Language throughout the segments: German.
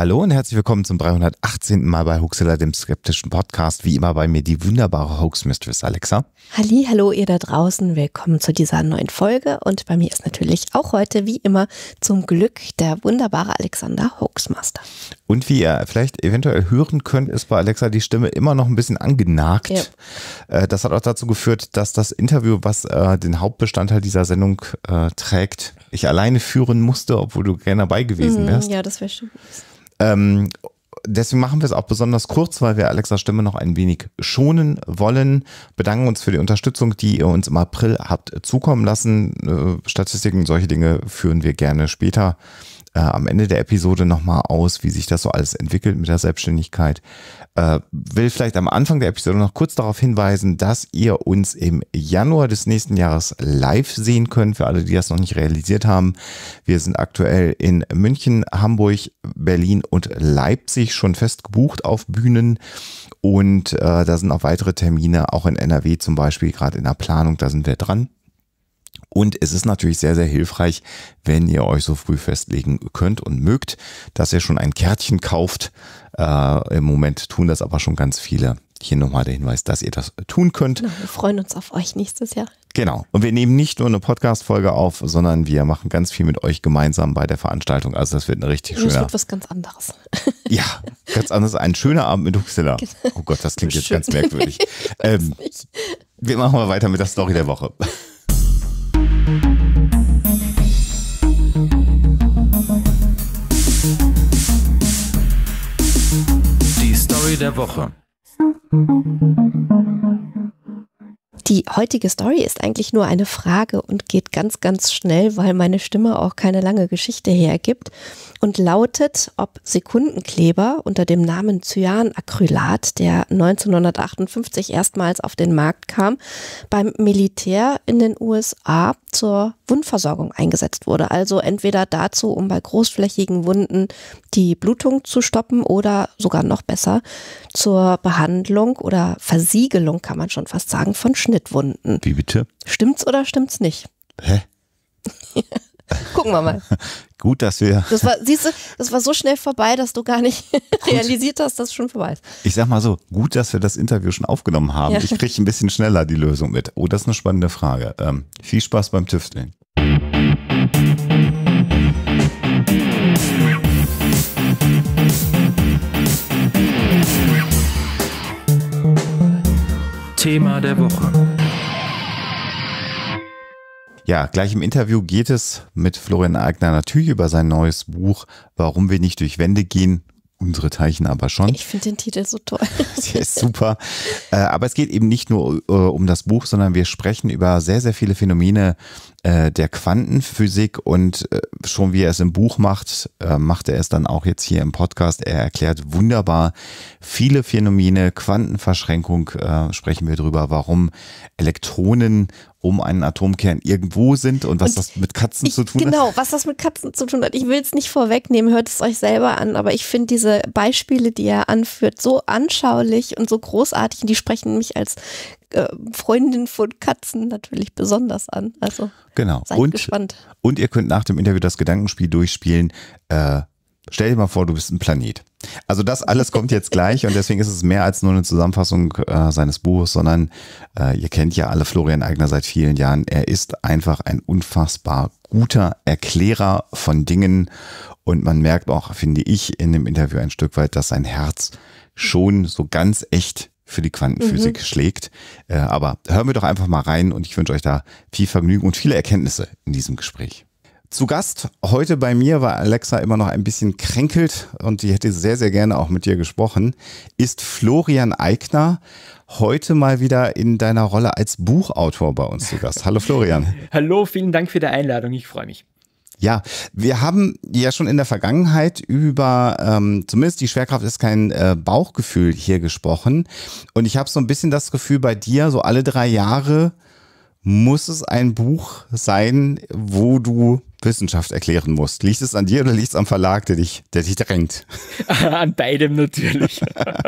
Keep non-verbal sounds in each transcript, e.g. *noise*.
Hallo und herzlich willkommen zum 318. Mal bei Huxilla, dem skeptischen Podcast. Wie immer bei mir die wunderbare Hoax Mistress Alexa. Halli, hallo ihr da draußen. Willkommen zu dieser neuen Folge. Und bei mir ist natürlich auch heute, wie immer, zum Glück der wunderbare Alexander Hoaxmaster. Und wie ihr vielleicht eventuell hören könnt, ist bei Alexa die Stimme immer noch ein bisschen angenagt. Ja. Äh, das hat auch dazu geführt, dass das Interview, was äh, den Hauptbestandteil dieser Sendung äh, trägt, ich alleine führen musste, obwohl du gerne dabei gewesen mhm, wärst. Ja, das wäre schön. Ähm, deswegen machen wir es auch besonders kurz, weil wir Alexas Stimme noch ein wenig schonen wollen. Bedanken uns für die Unterstützung, die ihr uns im April habt zukommen lassen. Äh, Statistiken, solche Dinge führen wir gerne später äh, am Ende der Episode nochmal aus, wie sich das so alles entwickelt mit der Selbstständigkeit. Äh, will vielleicht am Anfang der Episode noch kurz darauf hinweisen, dass ihr uns im Januar des nächsten Jahres live sehen könnt. Für alle, die das noch nicht realisiert haben. Wir sind aktuell in München, Hamburg, Berlin und Leipzig schon fest gebucht auf Bühnen. Und äh, da sind auch weitere Termine, auch in NRW zum Beispiel, gerade in der Planung, da sind wir dran. Und es ist natürlich sehr, sehr hilfreich, wenn ihr euch so früh festlegen könnt und mögt, dass ihr schon ein Kärtchen kauft, äh, Im Moment tun das aber schon ganz viele. Hier nochmal der Hinweis, dass ihr das tun könnt. Genau, wir freuen uns auf euch nächstes Jahr. Genau. Und wir nehmen nicht nur eine Podcast-Folge auf, sondern wir machen ganz viel mit euch gemeinsam bei der Veranstaltung. Also das wird ein richtig schöne. Das wird was ganz anderes. *laughs* Ja, ganz anderes. Ein schöner Abend mit Huxilla. Genau. Oh Gott, das klingt jetzt ganz merkwürdig. *laughs* Ähm, wir machen mal weiter mit der Story der Woche. der Woche. Die heutige Story ist eigentlich nur eine Frage und geht ganz, ganz schnell, weil meine Stimme auch keine lange Geschichte hergibt und lautet, ob Sekundenkleber unter dem Namen Cyanacrylat, der 1958 erstmals auf den Markt kam, beim Militär in den USA zur Wundversorgung eingesetzt wurde. Also entweder dazu, um bei großflächigen Wunden die Blutung zu stoppen oder sogar noch besser zur Behandlung oder Versiegelung, kann man schon fast sagen, von Schnitt. Schnittwunden. Wie bitte? Stimmt's oder stimmt's nicht? Hä? *laughs* Gucken wir mal. *laughs* Gut, dass wir. Das war, siehst du, das war so schnell vorbei, dass du gar nicht *laughs* realisiert hast, dass es schon vorbei ist. Ich sag mal so, gut, dass wir das Interview schon aufgenommen haben. Ja. Ich kriege ein bisschen schneller die Lösung mit. Oh, das ist eine spannende Frage. Ähm, viel Spaß beim Tüfteln. Thema der Woche. Ja, gleich im Interview geht es mit Florian Eigner natürlich über sein neues Buch Warum wir nicht durch Wände gehen. Unsere Teilchen aber schon. Ich finde den Titel so toll. *laughs* Der ist super. Äh, aber es geht eben nicht nur äh, um das Buch, sondern wir sprechen über sehr, sehr viele Phänomene äh, der Quantenphysik und schon wie er es im Buch macht, macht er es dann auch jetzt hier im Podcast. Er erklärt wunderbar viele Phänomene, Quantenverschränkung sprechen wir drüber, warum Elektronen um einen Atomkern irgendwo sind und was und das mit Katzen ich, zu tun genau, hat. Genau, was das mit Katzen zu tun hat. Ich will es nicht vorwegnehmen, hört es euch selber an, aber ich finde diese Beispiele, die er anführt, so anschaulich und so großartig und die sprechen mich als äh, Freundin von Katzen natürlich besonders an. Also genau. seid und, gespannt. Und ihr könnt nach dem Interview das Gedankenspiel durchspielen. Äh, stell dir mal vor, du bist ein Planet. Also das alles kommt jetzt gleich und deswegen ist es mehr als nur eine Zusammenfassung äh, seines Buches, sondern äh, ihr kennt ja alle Florian Eigner seit vielen Jahren. Er ist einfach ein unfassbar guter Erklärer von Dingen und man merkt auch, finde ich, in dem Interview ein Stück weit, dass sein Herz schon so ganz echt für die Quantenphysik mhm. schlägt. Äh, aber hören wir doch einfach mal rein und ich wünsche euch da viel Vergnügen und viele Erkenntnisse in diesem Gespräch. Zu Gast heute bei mir, weil Alexa immer noch ein bisschen kränkelt und die hätte sehr, sehr gerne auch mit dir gesprochen, ist Florian Eigner. Heute mal wieder in deiner Rolle als Buchautor bei uns zu Gast. Hallo Florian. *laughs* Hallo, vielen Dank für die Einladung. Ich freue mich. Ja, wir haben ja schon in der Vergangenheit über, ähm, zumindest die Schwerkraft ist kein äh, Bauchgefühl hier gesprochen. Und ich habe so ein bisschen das Gefühl bei dir, so alle drei Jahre muss es ein Buch sein, wo du Wissenschaft erklären musst. Liegt es an dir oder liegt es am Verlag, der dich, der dich drängt? *laughs* an beidem natürlich.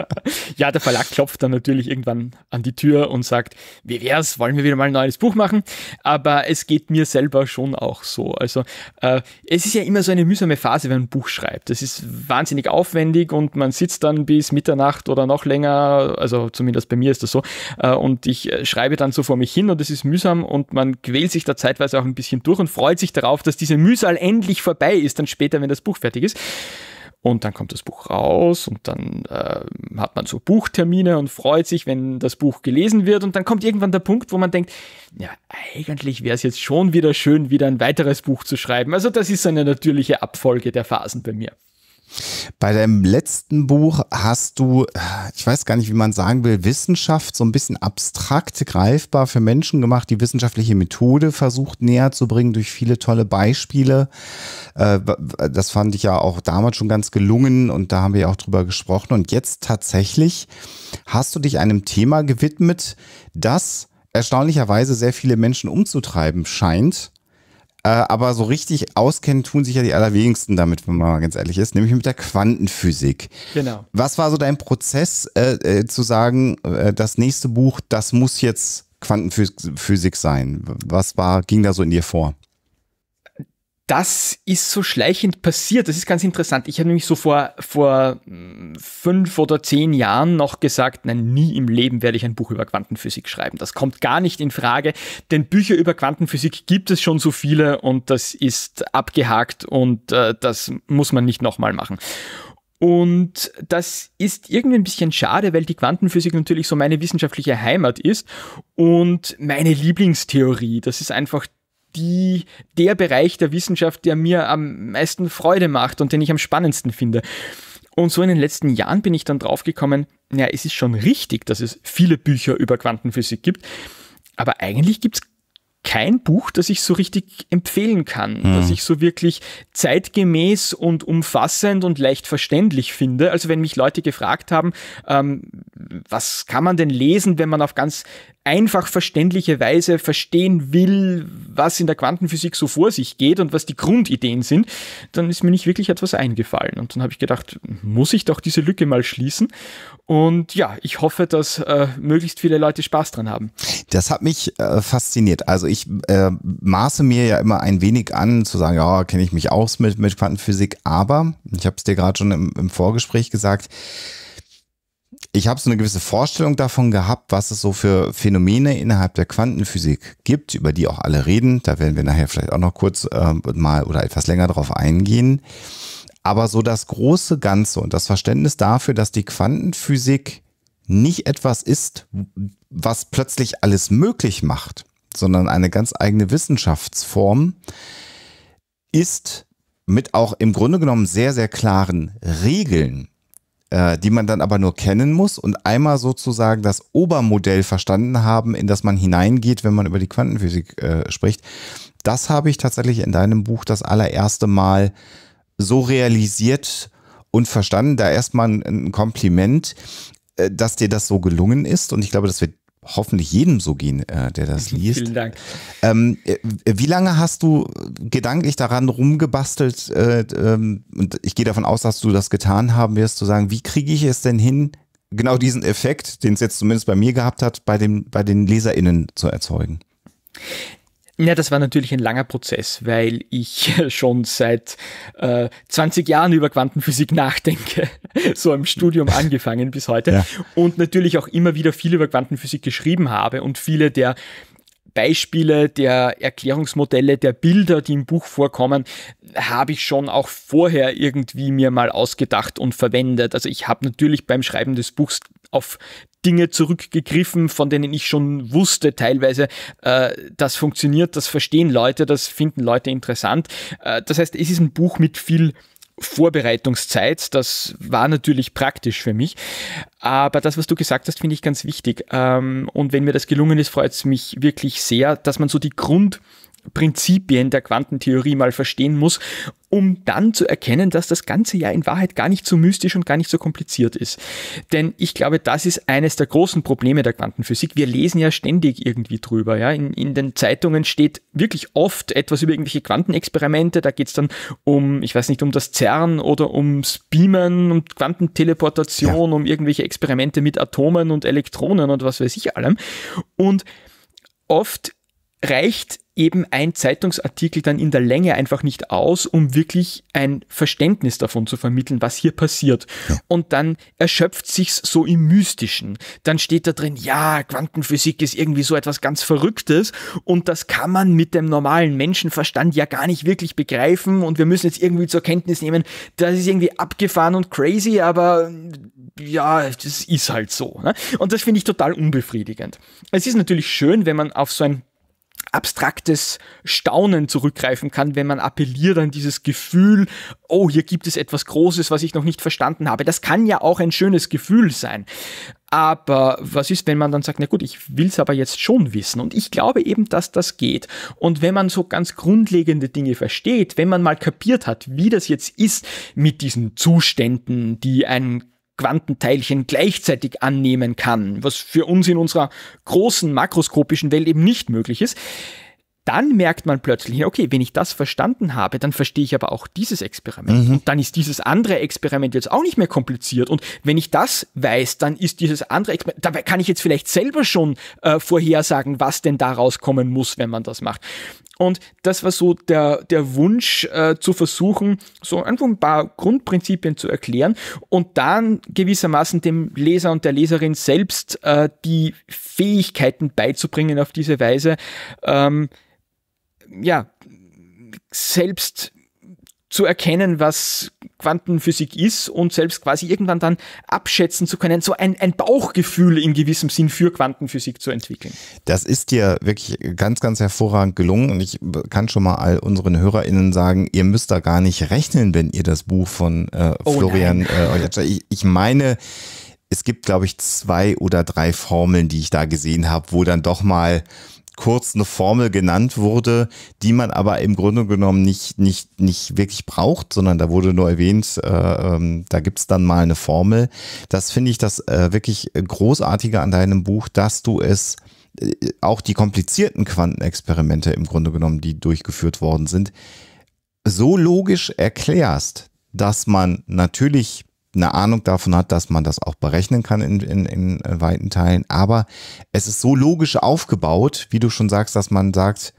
*laughs* ja, der Verlag klopft dann natürlich irgendwann an die Tür und sagt, wie wär's, wollen wir wieder mal ein neues Buch machen? Aber es geht mir selber schon auch so. Also äh, es ist ja immer so eine mühsame Phase, wenn man ein Buch schreibt. Das ist wahnsinnig aufwendig und man sitzt dann bis Mitternacht oder noch länger, also zumindest bei mir ist das so, äh, und ich äh, schreibe dann so vor mich hin und es ist mühsam und man quält sich da zeitweise auch ein bisschen durch und freut sich darauf, dass die diese Mühsal endlich vorbei ist, dann später, wenn das Buch fertig ist. Und dann kommt das Buch raus und dann äh, hat man so Buchtermine und freut sich, wenn das Buch gelesen wird. Und dann kommt irgendwann der Punkt, wo man denkt, ja, eigentlich wäre es jetzt schon wieder schön, wieder ein weiteres Buch zu schreiben. Also das ist eine natürliche Abfolge der Phasen bei mir. Bei deinem letzten Buch hast du, ich weiß gar nicht, wie man sagen will, Wissenschaft so ein bisschen abstrakt greifbar für Menschen gemacht, die wissenschaftliche Methode versucht näher zu bringen durch viele tolle Beispiele. Äh, das fand ich ja auch damals schon ganz gelungen und da haben wir ja auch drüber gesprochen. Und jetzt tatsächlich hast du dich einem Thema gewidmet, das erstaunlicherweise sehr viele Menschen umzutreiben scheint äh, aber so richtig auskennen tun sich ja die allerwenigsten damit, wenn man mal ganz ehrlich ist, nämlich mit der Quantenphysik. Genau. Was war so dein Prozess, äh, äh, zu sagen, äh, das nächste Buch, das muss jetzt Quantenphysik sein? Was war, ging da so in dir vor? das ist so schleichend passiert. Das ist ganz interessant. Ich habe nämlich so vor, vor hm, fünf oder zehn Jahren noch gesagt, nein, nie im Leben werde ich ein Buch über Quantenphysik schreiben. Das kommt gar nicht in Frage, denn Bücher über Quantenphysik gibt es schon so viele und das ist abgehakt und äh, das muss man nicht nochmal machen. Und das ist irgendwie ein bisschen schade, weil die Quantenphysik natürlich so meine wissenschaftliche Heimat ist und meine Lieblingstheorie. Das ist einfach die, der Bereich der Wissenschaft, der mir am meisten Freude macht und den ich am spannendsten finde. Und so in den letzten Jahren bin ich dann draufgekommen, ja, es ist schon richtig, dass es viele Bücher über Quantenphysik gibt, aber eigentlich gibt es kein Buch, das ich so richtig empfehlen kann, mhm. das ich so wirklich zeitgemäß und umfassend und leicht verständlich finde. Also wenn mich Leute gefragt haben, ähm, was kann man denn lesen, wenn man auf ganz einfach verständliche Weise verstehen will, was in der Quantenphysik so vor sich geht und was die Grundideen sind, dann ist mir nicht wirklich etwas eingefallen. Und dann habe ich gedacht, muss ich doch diese Lücke mal schließen. Und ja, ich hoffe, dass äh, möglichst viele Leute Spaß dran haben. Das hat mich äh, fasziniert. Also ich äh, maße mir ja immer ein wenig an, zu sagen, ja, kenne ich mich aus mit, mit Quantenphysik, aber, ich habe es dir gerade schon im, im Vorgespräch gesagt, ich habe so eine gewisse Vorstellung davon gehabt, was es so für Phänomene innerhalb der Quantenphysik gibt, über die auch alle reden. Da werden wir nachher vielleicht auch noch kurz äh, mal oder etwas länger drauf eingehen. Aber so das große Ganze und das Verständnis dafür, dass die Quantenphysik nicht etwas ist, was plötzlich alles möglich macht, sondern eine ganz eigene Wissenschaftsform, ist mit auch im Grunde genommen sehr, sehr klaren Regeln äh, die man dann aber nur kennen muss und einmal sozusagen das Obermodell verstanden haben, in das man hineingeht, wenn man über die Quantenphysik äh, spricht. Das habe ich tatsächlich in deinem Buch das allererste Mal so realisiert und verstanden. Da erstmal ein Kompliment, äh, dass dir das so gelungen ist. Und ich glaube, das wird hoffentlich jedem so gehen, äh, der das *laughs* liest. Vielen Dank. Ähm, äh, wie lange hast du gedanklich daran rumgebastelt? Äh, ähm, und ich gehe davon aus, dass du das getan haben wirst, zu sagen, wie kriege ich es denn hin, genau diesen Effekt, den es jetzt zumindest bei mir gehabt hat, bei, dem, bei den LeserInnen zu erzeugen? Ja, das war natürlich ein langer Prozess, weil ich *laughs* schon seit äh, 20 Jahren über Quantenphysik nachdenke, *laughs* so im Studium angefangen bis heute ja. und natürlich auch immer wieder viel über Quantenphysik geschrieben habe und viele der Beispiele der Erklärungsmodelle, der Bilder, die im Buch vorkommen, habe ich schon auch vorher irgendwie mir mal ausgedacht und verwendet. Also ich habe natürlich beim Schreiben des Buchs auf Dinge zurückgegriffen, von denen ich schon wusste teilweise, äh, das funktioniert, das verstehen Leute, das finden Leute interessant. Äh, das heißt, es ist ein Buch mit viel Vorbereitungszeit. Das war natürlich praktisch für mich. Aber das, was du gesagt hast, finde ich ganz wichtig. Ähm, und wenn mir das gelungen ist, freut es mich wirklich sehr, dass man so die Grund- Prinzipien der Quantentheorie mal verstehen muss, um dann zu erkennen, dass das Ganze ja in Wahrheit gar nicht so mystisch und gar nicht so kompliziert ist. Denn ich glaube, das ist eines der großen Probleme der Quantenphysik. Wir lesen ja ständig irgendwie drüber. Ja? In, in den Zeitungen steht wirklich oft etwas über irgendwelche Quantenexperimente. Da geht es dann um, ich weiß nicht, um das CERN oder ums Beamen, um Quantenteleportation, ja. um irgendwelche Experimente mit Atomen und Elektronen und was weiß ich allem. Und oft reicht eben ein Zeitungsartikel dann in der Länge einfach nicht aus, um wirklich ein Verständnis davon zu vermitteln, was hier passiert. Und dann erschöpft sich's so im Mystischen. Dann steht da drin, ja, Quantenphysik ist irgendwie so etwas ganz Verrücktes und das kann man mit dem normalen Menschenverstand ja gar nicht wirklich begreifen und wir müssen jetzt irgendwie zur Kenntnis nehmen, das ist irgendwie abgefahren und crazy, aber ja, das ist halt so. Ne? Und das finde ich total unbefriedigend. Es ist natürlich schön, wenn man auf so ein abstraktes Staunen zurückgreifen kann, wenn man appelliert an dieses Gefühl, oh, hier gibt es etwas Großes, was ich noch nicht verstanden habe. Das kann ja auch ein schönes Gefühl sein. Aber was ist, wenn man dann sagt, na gut, ich will's aber jetzt schon wissen. Und ich glaube eben, dass das geht. Und wenn man so ganz grundlegende Dinge versteht, wenn man mal kapiert hat, wie das jetzt ist mit diesen Zuständen, die ein Quantenteilchen gleichzeitig annehmen kann, was für uns in unserer großen makroskopischen Welt eben nicht möglich ist, dann merkt man plötzlich, okay, wenn ich das verstanden habe, dann verstehe ich aber auch dieses Experiment. Mhm. Und dann ist dieses andere Experiment jetzt auch nicht mehr kompliziert. Und wenn ich das weiß, dann ist dieses andere Experiment, dabei kann ich jetzt vielleicht selber schon äh, vorhersagen, was denn daraus kommen muss, wenn man das macht. Und das war so der, der Wunsch, äh, zu versuchen, so einfach ein paar Grundprinzipien zu erklären und dann gewissermaßen dem Leser und der Leserin selbst äh, die Fähigkeiten beizubringen auf diese Weise. Ähm, ja, selbst zu erkennen, was Quantenphysik ist und selbst quasi irgendwann dann abschätzen zu können, so ein, ein Bauchgefühl in gewissem Sinn für Quantenphysik zu entwickeln. Das ist dir wirklich ganz, ganz hervorragend gelungen und ich kann schon mal all unseren HörerInnen sagen, ihr müsst da gar nicht rechnen, wenn ihr das Buch von äh, oh Florian äh, ich, ich meine, es gibt, glaube ich, zwei oder drei Formeln, die ich da gesehen habe, wo dann doch mal kurz eine Formel genannt wurde, die man aber im Grunde genommen nicht, nicht, nicht wirklich braucht, sondern da wurde nur erwähnt, äh, ähm, da gibt es dann mal eine Formel. Das finde ich das äh, wirklich großartige an deinem Buch, dass du es äh, auch die komplizierten Quantenexperimente im Grunde genommen, die durchgeführt worden sind, so logisch erklärst, dass man natürlich eine Ahnung davon hat, dass man das auch berechnen kann in, in, in äh, weiten Teilen. Aber es ist so logisch aufgebaut, wie du schon sagst, dass man sagt,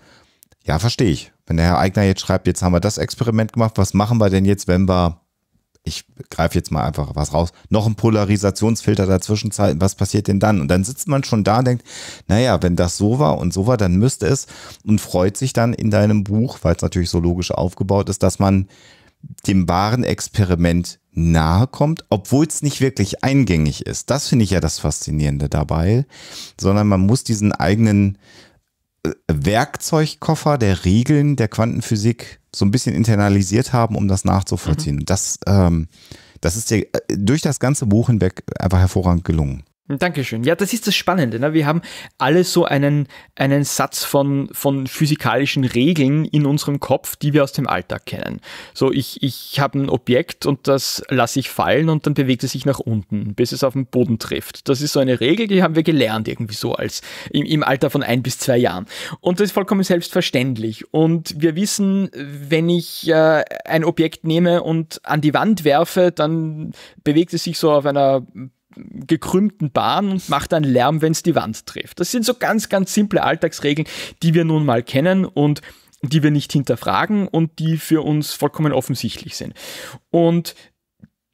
ja, verstehe ich. Wenn der Herr Eigner jetzt schreibt, jetzt haben wir das Experiment gemacht, was machen wir denn jetzt, wenn wir, ich greife jetzt mal einfach was raus, noch ein Polarisationsfilter dazwischen zeigen, was passiert denn dann? Und dann sitzt man schon da und denkt, naja, wenn das so war und so war, dann müsste es und freut sich dann in deinem Buch, weil es natürlich so logisch aufgebaut ist, dass man dem wahren Experiment nahe kommt, obwohl es nicht wirklich eingängig ist. Das finde ich ja das Faszinierende dabei, sondern man muss diesen eigenen äh, Werkzeugkoffer der Regeln der Quantenphysik so ein bisschen internalisiert haben, um das nachzuvollziehen. Mhm. Das, ähm, das ist dir äh, durch das ganze Buch hinweg einfach hervorragend gelungen. Dankeschön. Ja, das ist das Spannende. Ne? Wir haben alle so einen, einen Satz von, von physikalischen Regeln in unserem Kopf, die wir aus dem Alltag kennen. So, ich, ich habe ein Objekt und das lasse ich fallen und dann bewegt es sich nach unten, bis es auf den Boden trifft. Das ist so eine Regel, die haben wir gelernt irgendwie so als im, im Alter von ein bis zwei Jahren. Und das ist vollkommen selbstverständlich. Und wir wissen, wenn ich äh, ein Objekt nehme und an die Wand werfe, dann bewegt es sich so auf einer gekrümmten Bahn und macht dann Lärm, wenn es die Wand trifft. Das sind so ganz, ganz simple Alltagsregeln, die wir nun mal kennen und die wir nicht hinterfragen und die für uns vollkommen offensichtlich sind. Und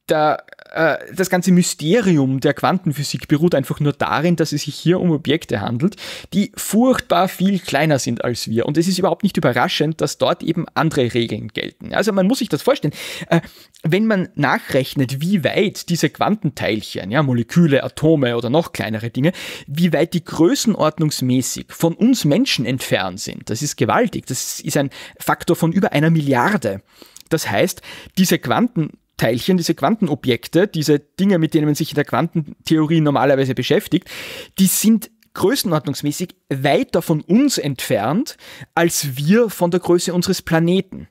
da, äh, das ganze Mysterium der Quantenphysik beruht einfach nur darin, dass es sich hier um Objekte handelt, die furchtbar viel kleiner sind als wir. Und es ist überhaupt nicht überraschend, dass dort eben andere Regeln gelten. Also man muss sich das vorstellen. Äh, wenn man nachrechnet, wie weit diese Quantenteilchen, ja, Moleküle, Atome oder noch kleinere Dinge, wie weit die größenordnungsmäßig von uns Menschen entfernt sind, das ist gewaltig. Das ist ein Faktor von über einer Milliarde. Das heißt, diese Quanten, Teilchen, diese Quantenobjekte, diese Dinge, mit denen man sich in der Quantentheorie normalerweise beschäftigt, die sind größenordnungsmäßig weiter von uns entfernt, als wir von der Größe unseres Planeten.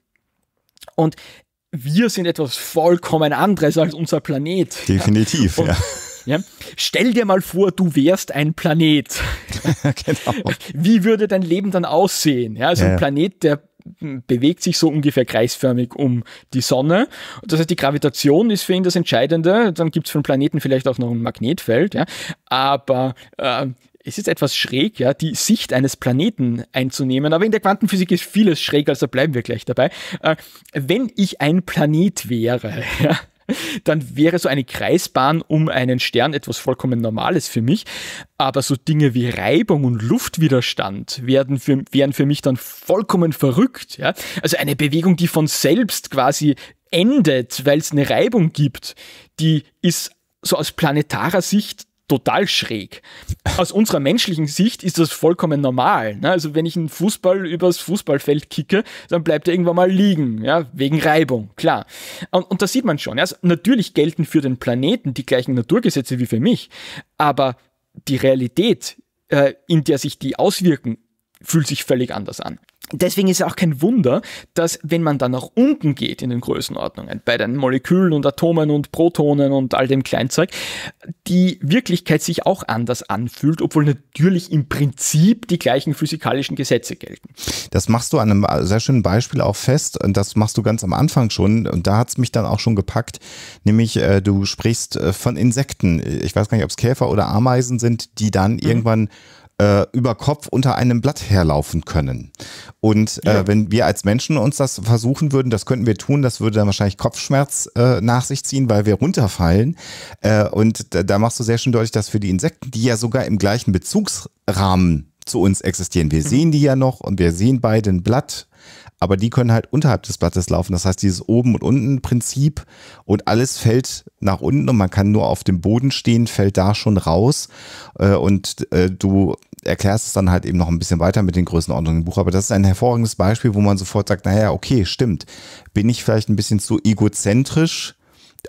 Und wir sind etwas vollkommen anderes als unser Planet. Definitiv, ja. Ja? Stell dir mal vor, du wärst ein Planet. *laughs* genau. Wie würde dein Leben dann aussehen? Ja, also ja, ein Planet, der bewegt sich so ungefähr kreisförmig um die Sonne. Das heißt, die Gravitation ist für ihn das Entscheidende. Dann gibt es für den Planeten vielleicht auch noch ein Magnetfeld, ja. Aber äh, es ist etwas schräg, ja, die Sicht eines Planeten einzunehmen, aber in der Quantenphysik ist vieles schräg, also bleiben wir gleich dabei. Äh, wenn ich ein Planet wäre, *laughs* ja, dann wäre so eine Kreisbahn um einen Stern etwas vollkommen Normales für mich. Aber so Dinge wie Reibung und Luftwiderstand werden für, wären für mich dann vollkommen verrückt. Ja? Also eine Bewegung, die von selbst quasi endet, weil es eine Reibung gibt, die ist so aus planetarer Sicht total schräg. Aus unserer menschlichen Sicht ist das vollkommen normal. Ne? Also wenn ich einen Fußball übers Fußballfeld kicke, dann bleibt er irgendwann mal liegen, ja? wegen Reibung, klar. Und, und das sieht man schon. Also natürlich gelten für den Planeten die gleichen Naturgesetze wie für mich, aber die Realität, äh, in der sich die auswirken, fühlt sich völlig anders an. Deswegen ist es auch kein Wunder, dass wenn man dann nach unten geht in den Größenordnungen, bei den Molekülen und Atomen und Protonen und all dem Kleinzeug, die Wirklichkeit sich auch anders anfühlt, obwohl natürlich im Prinzip die gleichen physikalischen Gesetze gelten. Das machst du an einem sehr schönen Beispiel auch fest und das machst du ganz am Anfang schon und da hat es mich dann auch schon gepackt, nämlich äh, du sprichst äh, von Insekten. Ich weiß gar nicht, ob es Käfer oder Ameisen sind, die dann mhm. irgendwann äh, über Kopf unter einem Blatt herlaufen können. Und äh, ja. wenn wir als Menschen uns das versuchen würden, das könnten wir tun, das würde dann wahrscheinlich Kopfschmerz äh, nach sich ziehen, weil wir runterfallen. Äh, und da, da machst du sehr schön deutlich, dass für die Insekten, die ja sogar im gleichen Bezugsrahmen zu uns existieren, wir mhm. sehen die ja noch und wir sehen beide ein Blatt aber die können halt unterhalb des Blattes laufen. Das heißt, dieses oben und unten Prinzip und alles fällt nach unten und man kann nur auf dem Boden stehen, fällt da schon raus. Äh, und du erklärst es dann halt eben noch ein bisschen weiter mit den Größenordnungen im Buch. Aber das ist ein hervorragendes Beispiel, wo man sofort sagt, naja, okay, stimmt. Bin ich vielleicht ein bisschen zu egozentrisch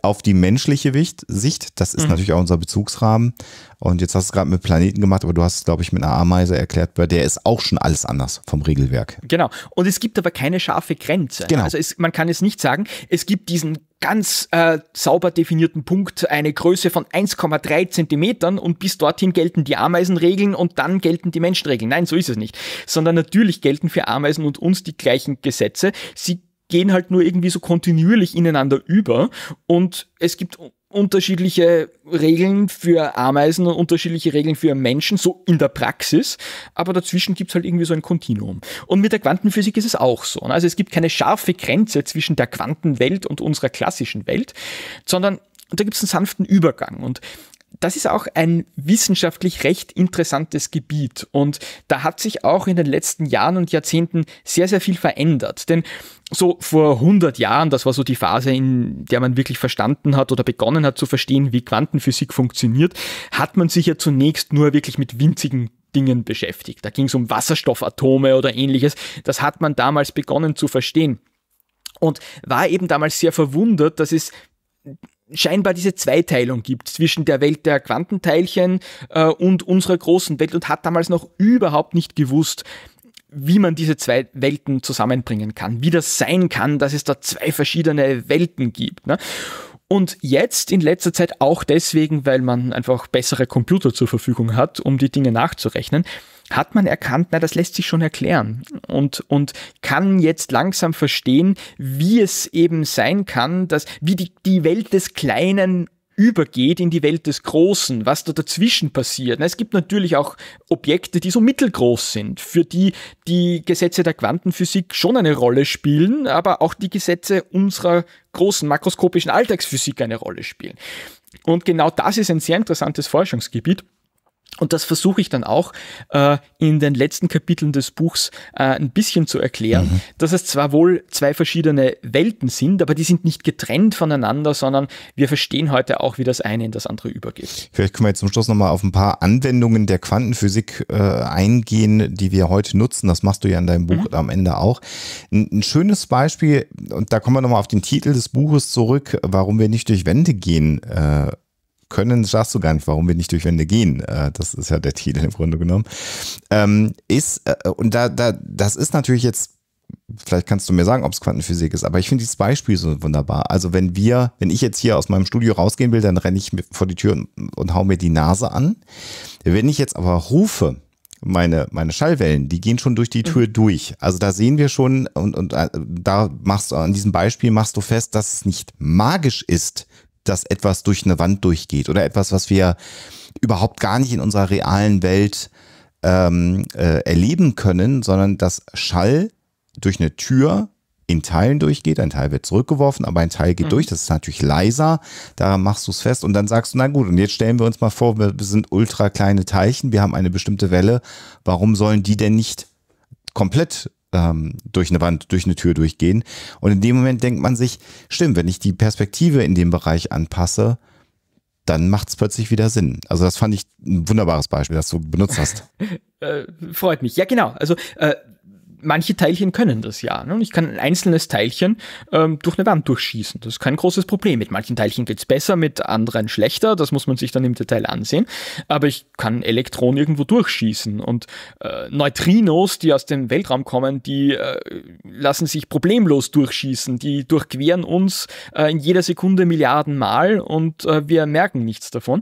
auf die menschliche Sicht, das ist mhm. natürlich auch unser Bezugsrahmen. Und jetzt hast du es gerade mit Planeten gemacht, aber du hast es, glaube ich, mit einer Ameise erklärt, bei der ist auch schon alles anders vom Regelwerk. Genau. Und es gibt aber keine scharfe Grenze. Genau. Also es, man kann es nicht sagen, es gibt diesen ganz äh, sauber definierten Punkt, eine Größe von 1,3 Zentimetern und bis dorthin gelten die Ameisenregeln und dann gelten die Menschenregeln. Nein, so ist es nicht. Sondern natürlich gelten für Ameisen und uns die gleichen Gesetze. Sie gehen halt nur irgendwie so kontinuierlich ineinander über und es gibt unterschiedliche Regeln für Ameisen und unterschiedliche Regeln für Menschen, so in der Praxis, aber dazwischen gibt's halt irgendwie so ein Kontinuum. Und mit der Quantenphysik ist es auch so. Ne? Also es gibt keine scharfe Grenze zwischen der Quantenwelt und unserer klassischen Welt, sondern da gibt's einen sanften Übergang. Und das ist auch ein wissenschaftlich recht interessantes Gebiet und da hat sich auch in den letzten Jahren und Jahrzehnten sehr, sehr viel verändert. Denn so vor 100 Jahren, das war so die Phase, in der man wirklich verstanden hat oder begonnen hat zu verstehen, wie Quantenphysik funktioniert, hat man sich ja zunächst nur wirklich mit winzigen Dingen beschäftigt. Da ging es um Wasserstoffatome oder ähnliches. Das hat man damals begonnen zu verstehen und war eben damals sehr verwundert, dass es scheinbar diese Zweiteilung gibt zwischen der Welt der Quantenteilchen äh, und unserer großen Welt und hat damals noch überhaupt nicht gewusst, wie man diese zwei Welten zusammenbringen kann, wie das sein kann, dass es da zwei verschiedene Welten gibt. Ne? Und jetzt in letzter Zeit auch deswegen, weil man einfach bessere Computer zur Verfügung hat, um die Dinge nachzurechnen, hat man erkannt, na, das lässt sich schon erklären und, und kann jetzt langsam verstehen, wie es eben sein kann, dass, wie die, die Welt des Kleinen übergeht in die Welt des Großen, was da dazwischen passiert. Na, Es gibt natürlich auch Objekte, die so mittelgroß sind, für die die Gesetze der Quantenphysik schon eine Rolle spielen, aber auch die Gesetze unserer großen makroskopischen Alltagsphysik eine Rolle spielen. Und genau das ist ein sehr interessantes Forschungsgebiet. Und das versuche ich dann auch äh, in den letzten Kapiteln des Buchs äh, ein bisschen zu erklären, mhm. dass es zwar wohl zwei verschiedene Welten sind, aber die sind nicht getrennt voneinander, sondern wir verstehen heute auch, wie das eine in das andere übergeht. Vielleicht können wir jetzt zum Schluss nochmal auf ein paar Anwendungen der Quantenphysik äh, eingehen, die wir heute nutzen. Das machst du ja in deinem Buch mhm. am Ende auch. Ein, ein schönes Beispiel, und da kommen wir nochmal auf den Titel des Buches zurück, warum wir nicht durch Wände gehen äh, können, sagst du gar nicht, warum wir nicht durch Wände gehen. Äh, das ist ja der Titel im Grunde genommen. Ähm, ist, äh, und da, da, das ist natürlich jetzt vielleicht kannst du mir sagen, ob es Quantenphysik ist, aber ich finde dieses Beispiel so wunderbar. Also wenn wir, wenn ich jetzt hier aus meinem Studio rausgehen will, dann renne ich vor die Tür und, und hau mir die Nase an. Wenn ich jetzt aber rufe, meine, meine Schallwellen, die gehen schon durch die Tür mhm. durch. Also da sehen wir schon und, und äh, da machst du an diesem Beispiel machst du fest, dass es nicht magisch ist, dass etwas durch eine Wand durchgeht oder etwas, was wir überhaupt gar nicht in unserer realen Welt ähm, äh, erleben können, sondern dass Schall durch eine Tür in Teilen durchgeht. Ein Teil wird zurückgeworfen, aber ein Teil geht mhm. durch. Das ist natürlich leiser. Daran machst du es fest und dann sagst du, na gut, und jetzt stellen wir uns mal vor, wir sind ultra kleine Teilchen, wir haben eine bestimmte Welle. Warum sollen die denn nicht komplett ähm, durch eine Wand, durch eine Tür durchgehen. Und in dem Moment denkt man sich, stimmt, wenn ich die Perspektive in dem Bereich anpasse, dann macht es plötzlich wieder Sinn. Also das fand ich ein wunderbares Beispiel, das du benutzt hast. *laughs* äh, freut mich. Ja, genau. Also äh, manche Teilchen können das ja. Ne? Und ich kann ein einzelnes Teilchen ähm, durch eine Wand durchschießen. Das ist kein großes Problem. Mit manchen Teilchen geht's besser, mit anderen schlechter. Das muss man sich dann im Detail ansehen. Aber ich kann Elektronen irgendwo durchschießen. Und äh, Neutrinos, die aus dem Weltraum kommen, die äh, lassen sich problemlos durchschießen. Die durchqueren uns äh, in jeder Sekunde Milliarden Mal und äh, wir merken nichts davon.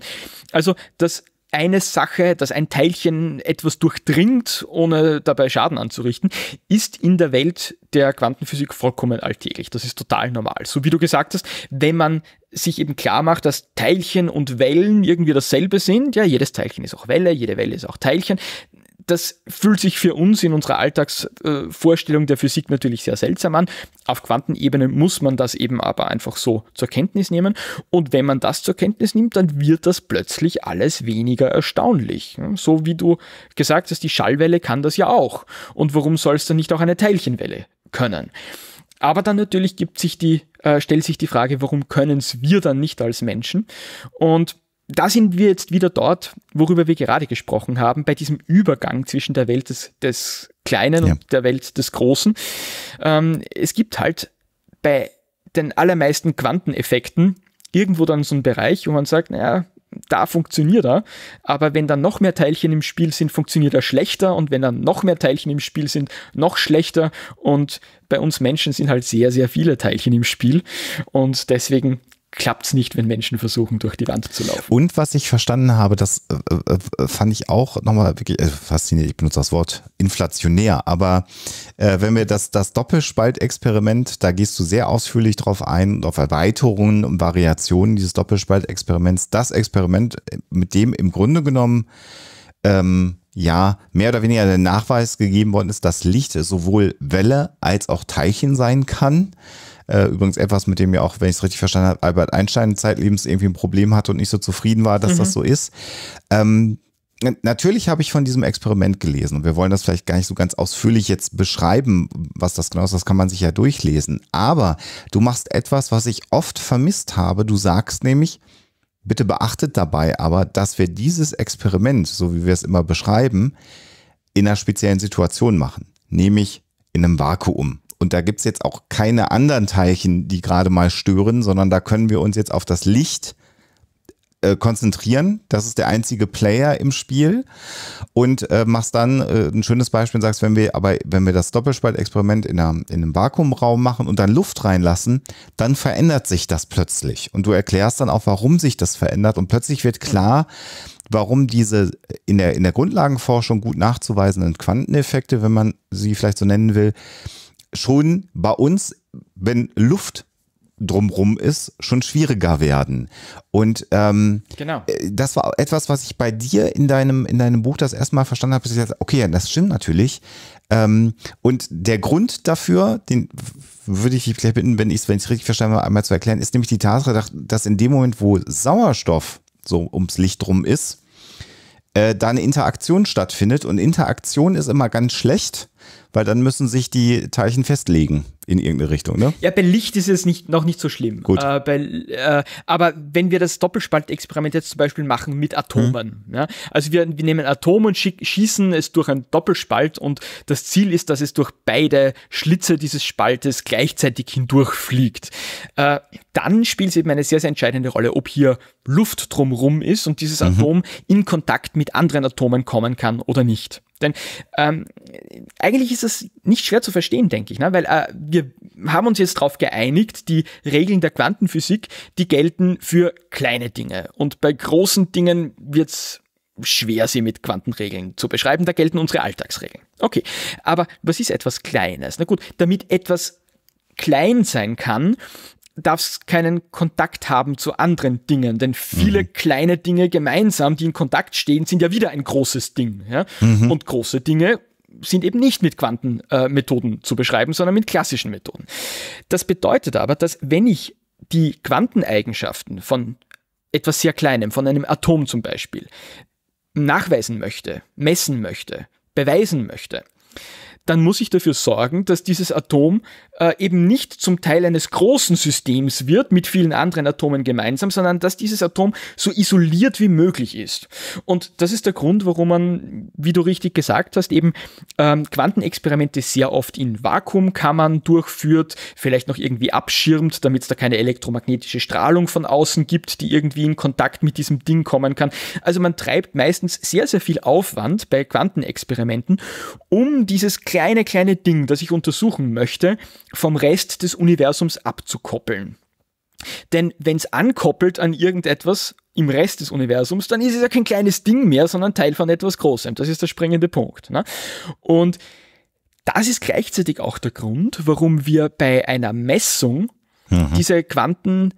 Also das eine Sache, dass ein Teilchen etwas durchdringt, ohne dabei Schaden anzurichten, ist in der Welt der Quantenphysik vollkommen alltäglich. Das ist total normal. So wie du gesagt hast, wenn man sich eben klar macht, dass Teilchen und Wellen irgendwie dasselbe sind, ja, jedes Teilchen ist auch Welle, jede Welle ist auch Teilchen, das fühlt sich für uns in unserer Alltagsvorstellung äh, der Physik natürlich sehr seltsam an. Auf Quantenebene muss man das eben aber einfach so zur Kenntnis nehmen. Und wenn man das zur Kenntnis nimmt, dann wird das plötzlich alles weniger erstaunlich. So wie du gesagt hast, die Schallwelle kann das ja auch. Und warum soll es dann nicht auch eine Teilchenwelle können? Aber dann natürlich gibt sich die, äh, stellt sich die Frage, warum können es wir dann nicht als Menschen? Und da sind wir jetzt wieder dort, worüber wir gerade gesprochen haben, bei diesem Übergang zwischen der Welt des, des Kleinen ja. und der Welt des Großen. Ähm, es gibt halt bei den allermeisten Quanteneffekten irgendwo dann so einen Bereich, wo man sagt, naja, da funktioniert er, aber wenn dann noch mehr Teilchen im Spiel sind, funktioniert er schlechter und wenn dann noch mehr Teilchen im Spiel sind, noch schlechter und bei uns Menschen sind halt sehr, sehr viele Teilchen im Spiel und deswegen klappt es nicht, wenn Menschen versuchen, durch die Wand zu laufen. Und was ich verstanden habe, das äh, äh, äh, fand ich auch nochmal wirklich äh, faszinierend, ich benutze das Wort inflationär, aber äh, wenn wir das, das Doppelspaltexperiment, da gehst du sehr ausführlich drauf ein und auf Erweiterungen und Variationen dieses Doppelspaltexperiments, das Experiment, äh, mit dem im Grunde genommen ähm, ja mehr oder weniger der Nachweis gegeben worden ist, dass Licht sowohl Welle als auch Teilchen sein kann. Äh, übrigens etwas, mit dem ja auch, wenn ich es richtig verstanden habe, Albert Einstein zeitlebens irgendwie ein Problem hatte und nicht so zufrieden war, dass mhm. das so ist. Ähm, Natürlich habe ich von diesem Experiment gelesen und wir wollen das vielleicht gar nicht so ganz ausführlich jetzt beschreiben, was das genau ist, das kann man sich ja durchlesen. Aber du machst etwas, was ich oft vermisst habe. Du sagst nämlich, Bitte beachtet dabei aber, dass wir dieses Experiment, so wie wir es immer beschreiben, in einer speziellen Situation machen, nämlich in einem Vakuum. Und da gibt es jetzt auch keine anderen Teilchen, die gerade mal stören, sondern da können wir uns jetzt auf das Licht äh, konzentrieren. Das ist der einzige Player im Spiel. Und äh, machst dann äh, ein schönes Beispiel und sagst, wenn wir aber, wenn wir das Doppelspaltexperiment in, einer, in einem Vakuumraum machen und dann Luft reinlassen, dann verändert sich das plötzlich. Und du erklärst dann auch, warum sich das verändert. Und plötzlich wird klar, warum diese in der, in der Grundlagenforschung gut nachzuweisenden Quanteneffekte, wenn man sie vielleicht so nennen will, schon bei uns, wenn Luft drumrum ist, schon schwieriger werden. Und ähm, genau. Äh, das war etwas, was ich bei dir in deinem, in deinem Buch das erste Mal verstanden habe, dass ich dachte, okay, das stimmt natürlich. Ähm, und der Grund dafür, den würde ich dich vielleicht bitten, wenn ich es wenn richtig verstanden habe, einmal zu erklären, ist nämlich die Tatsache, dass in dem Moment, wo Sauerstoff so ums Licht rum ist, äh, da eine Interaktion stattfindet. Und Interaktion ist immer ganz schlecht, weil dann müssen sich die Teilchen festlegen in irgendeine Richtung, ne? Ja, bei Licht ist es nicht, noch nicht so schlimm. Gut. Äh, bei, äh, aber wenn wir das Doppelspaltexperiment jetzt zum Beispiel machen mit Atomen, hm. ja? also wir, wir nehmen Atom und schick, schießen es durch einen Doppelspalt und das Ziel ist, dass es durch beide Schlitze dieses Spaltes gleichzeitig hindurchfliegt. Äh, dann spielt es eben eine sehr, sehr entscheidende Rolle, ob hier Luft drumrum ist und dieses mhm. Atom mhm. in Kontakt mit anderen Atomen kommen kann oder nicht. Denn ähm, eigentlich ist das nicht schwer zu verstehen, denke ich, ne? weil äh, wir wir haben uns jetzt darauf geeinigt, die Regeln der Quantenphysik, die gelten für kleine Dinge. Und bei großen Dingen wird es schwer, sie mit Quantenregeln zu beschreiben. Da gelten unsere Alltagsregeln. Okay, aber was ist etwas Kleines? Na gut, damit etwas klein sein kann, darf es keinen Kontakt haben zu anderen Dingen, denn viele mhm. kleine Dinge gemeinsam, die in Kontakt stehen, sind ja wieder ein großes Ding. Ja? Mhm. Und große Dinge sind eben nicht mit Quantenmethoden äh, zu beschreiben, sondern mit klassischen Methoden. Das bedeutet aber, dass wenn ich die Quanteneigenschaften von etwas sehr Kleinem, von einem Atom zum Beispiel, nachweisen möchte, messen möchte, beweisen möchte, dann muss ich dafür sorgen, dass dieses Atom äh, eben nicht zum Teil eines großen Systems wird, mit vielen anderen Atomen gemeinsam, sondern dass dieses Atom so isoliert wie möglich ist. Und das ist der Grund, warum man, wie du richtig gesagt hast, eben ähm, Quantenexperimente sehr oft in Vakuumkammern durchführt, vielleicht noch irgendwie abschirmt, damit es da keine elektromagnetische Strahlung von außen gibt, die irgendwie in Kontakt mit diesem Ding kommen kann. Also man treibt meistens sehr, sehr viel Aufwand bei Quantenexperimenten, um dieses kleine, kleine Ding, das ich untersuchen möchte, vom Rest des Universums abzukoppeln. Denn wenn es ankoppelt an irgendetwas im Rest des Universums, dann ist es ja kein kleines Ding mehr, sondern Teil von etwas Großem. Das ist der springende Punkt. Ne? Und das ist gleichzeitig auch der Grund, warum wir bei einer Messung mhm. diese Quanten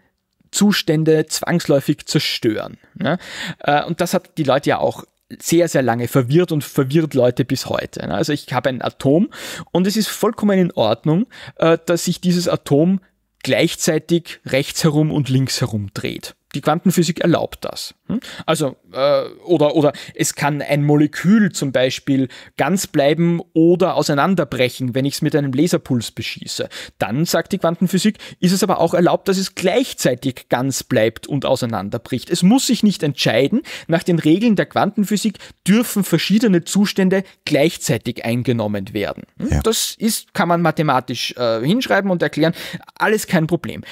Zustände zwangsläufig zerstören. Ne? Äh, und das hat die Leute ja auch sehr, sehr lange verwirrt und verwirrt Leute bis heute. Ne? Also ich habe ein Atom und es ist vollkommen in Ordnung, äh, dass sich dieses Atom gleichzeitig rechts herum und links herum dreht die Quantenphysik erlaubt das. Hm? Also, äh, oder, oder es kann ein Molekül zum Beispiel ganz bleiben oder auseinanderbrechen, wenn ich es mit einem Laserpuls beschieße. Dann, sagt die Quantenphysik, ist es aber auch erlaubt, dass es gleichzeitig ganz bleibt und auseinanderbricht. Es muss sich nicht entscheiden. Nach den Regeln der Quantenphysik dürfen verschiedene Zustände gleichzeitig eingenommen werden. Hm? Ja. Das ist, kann man mathematisch äh, hinschreiben und erklären. Alles kein Problem.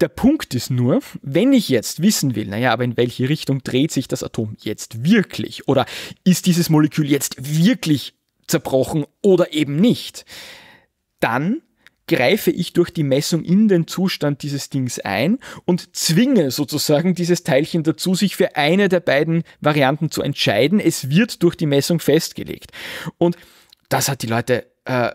Der Punkt ist nur, wenn ich jetzt wissen will, naja, aber in welche Richtung dreht sich das Atom jetzt wirklich? Oder ist dieses Molekül jetzt wirklich zerbrochen oder eben nicht? Dann greife ich durch die Messung in den Zustand dieses Dings ein und zwinge sozusagen dieses Teilchen dazu, sich für eine der beiden Varianten zu entscheiden. Es wird durch die Messung festgelegt. Und das hat die Leute äh,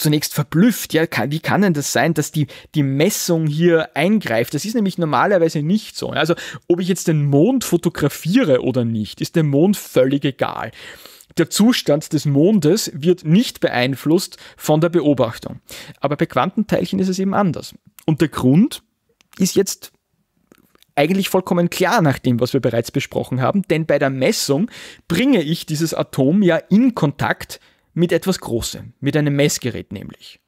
zunächst verblüfft. Ja, kann, wie kann denn das sein, dass die, die Messung hier eingreift? Das ist nämlich normalerweise nicht so. Also, ob ich jetzt den Mond fotografiere oder nicht, ist dem Mond völlig egal. Der Zustand des Mondes wird nicht beeinflusst von der Beobachtung. Aber bei Quantenteilchen ist es eben anders. Und der Grund ist jetzt eigentlich vollkommen klar nach dem, was wir bereits besprochen haben, denn bei der Messung bringe ich dieses Atom ja in Kontakt mit etwas Großem, mit einem Messgerät nämlich.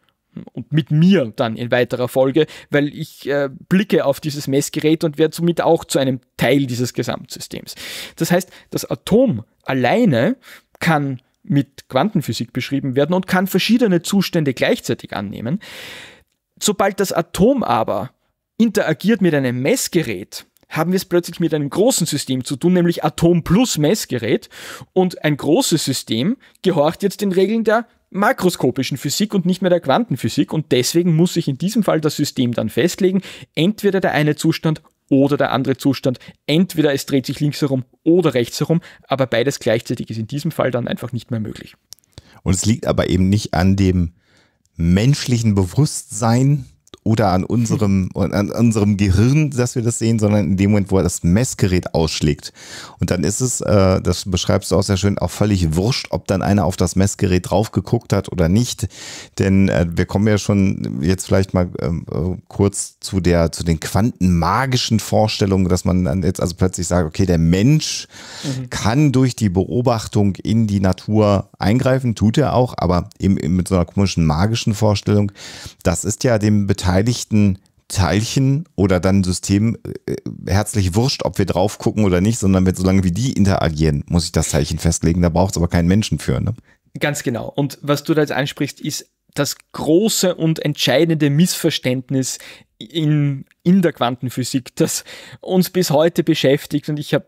Und mit mir dann in weiterer Folge, weil ich äh, blicke auf dieses Messgerät und werde somit auch zu einem Teil dieses Gesamtsystems. Das heißt, das Atom alleine kann mit Quantenphysik beschrieben werden und kann verschiedene Zustände gleichzeitig annehmen. Sobald das Atom aber interagiert mit einem Messgerät, haben wir es plötzlich mit einem großen System zu tun, nämlich Atom plus Messgerät. Und ein großes System gehorcht jetzt den Regeln der makroskopischen Physik und nicht mehr der Quantenphysik. Und deswegen muss sich in diesem Fall das System dann festlegen, entweder der eine Zustand oder der andere Zustand. Entweder es dreht sich links herum oder rechts herum, aber beides gleichzeitig ist in diesem Fall dann einfach nicht mehr möglich. Und es liegt aber eben nicht an dem menschlichen Bewusstsein, oder an unserem, an unserem Gehirn, dass wir das sehen, sondern in dem Moment, wo er das Messgerät ausschlägt. Und dann ist es, äh, das beschreibst du auch sehr schön, auch völlig wurscht, ob dann einer auf das Messgerät drauf geguckt hat oder nicht. Denn äh, wir kommen ja schon jetzt vielleicht mal ähm, äh, kurz zu der, zu den quantenmagischen Vorstellungen, dass man dann jetzt also plötzlich sagt, okay, der Mensch mhm. kann durch die Beobachtung in die Natur eingreifen, tut er auch, aber eben, eben mit so einer komischen magischen Vorstellung, das ist ja dem Beteiligten beteiligten Teilchen oder dann System äh, herzlich wurscht, ob wir drauf gucken oder nicht, sondern wenn, solange wie die interagieren, muss ich das Teilchen festlegen. Da braucht es aber keinen Menschen für. Ne? Ganz genau. Und was du da jetzt ansprichst, ist das große und entscheidende Missverständnis in, in der Quantenphysik, das uns bis heute beschäftigt. Und ich habe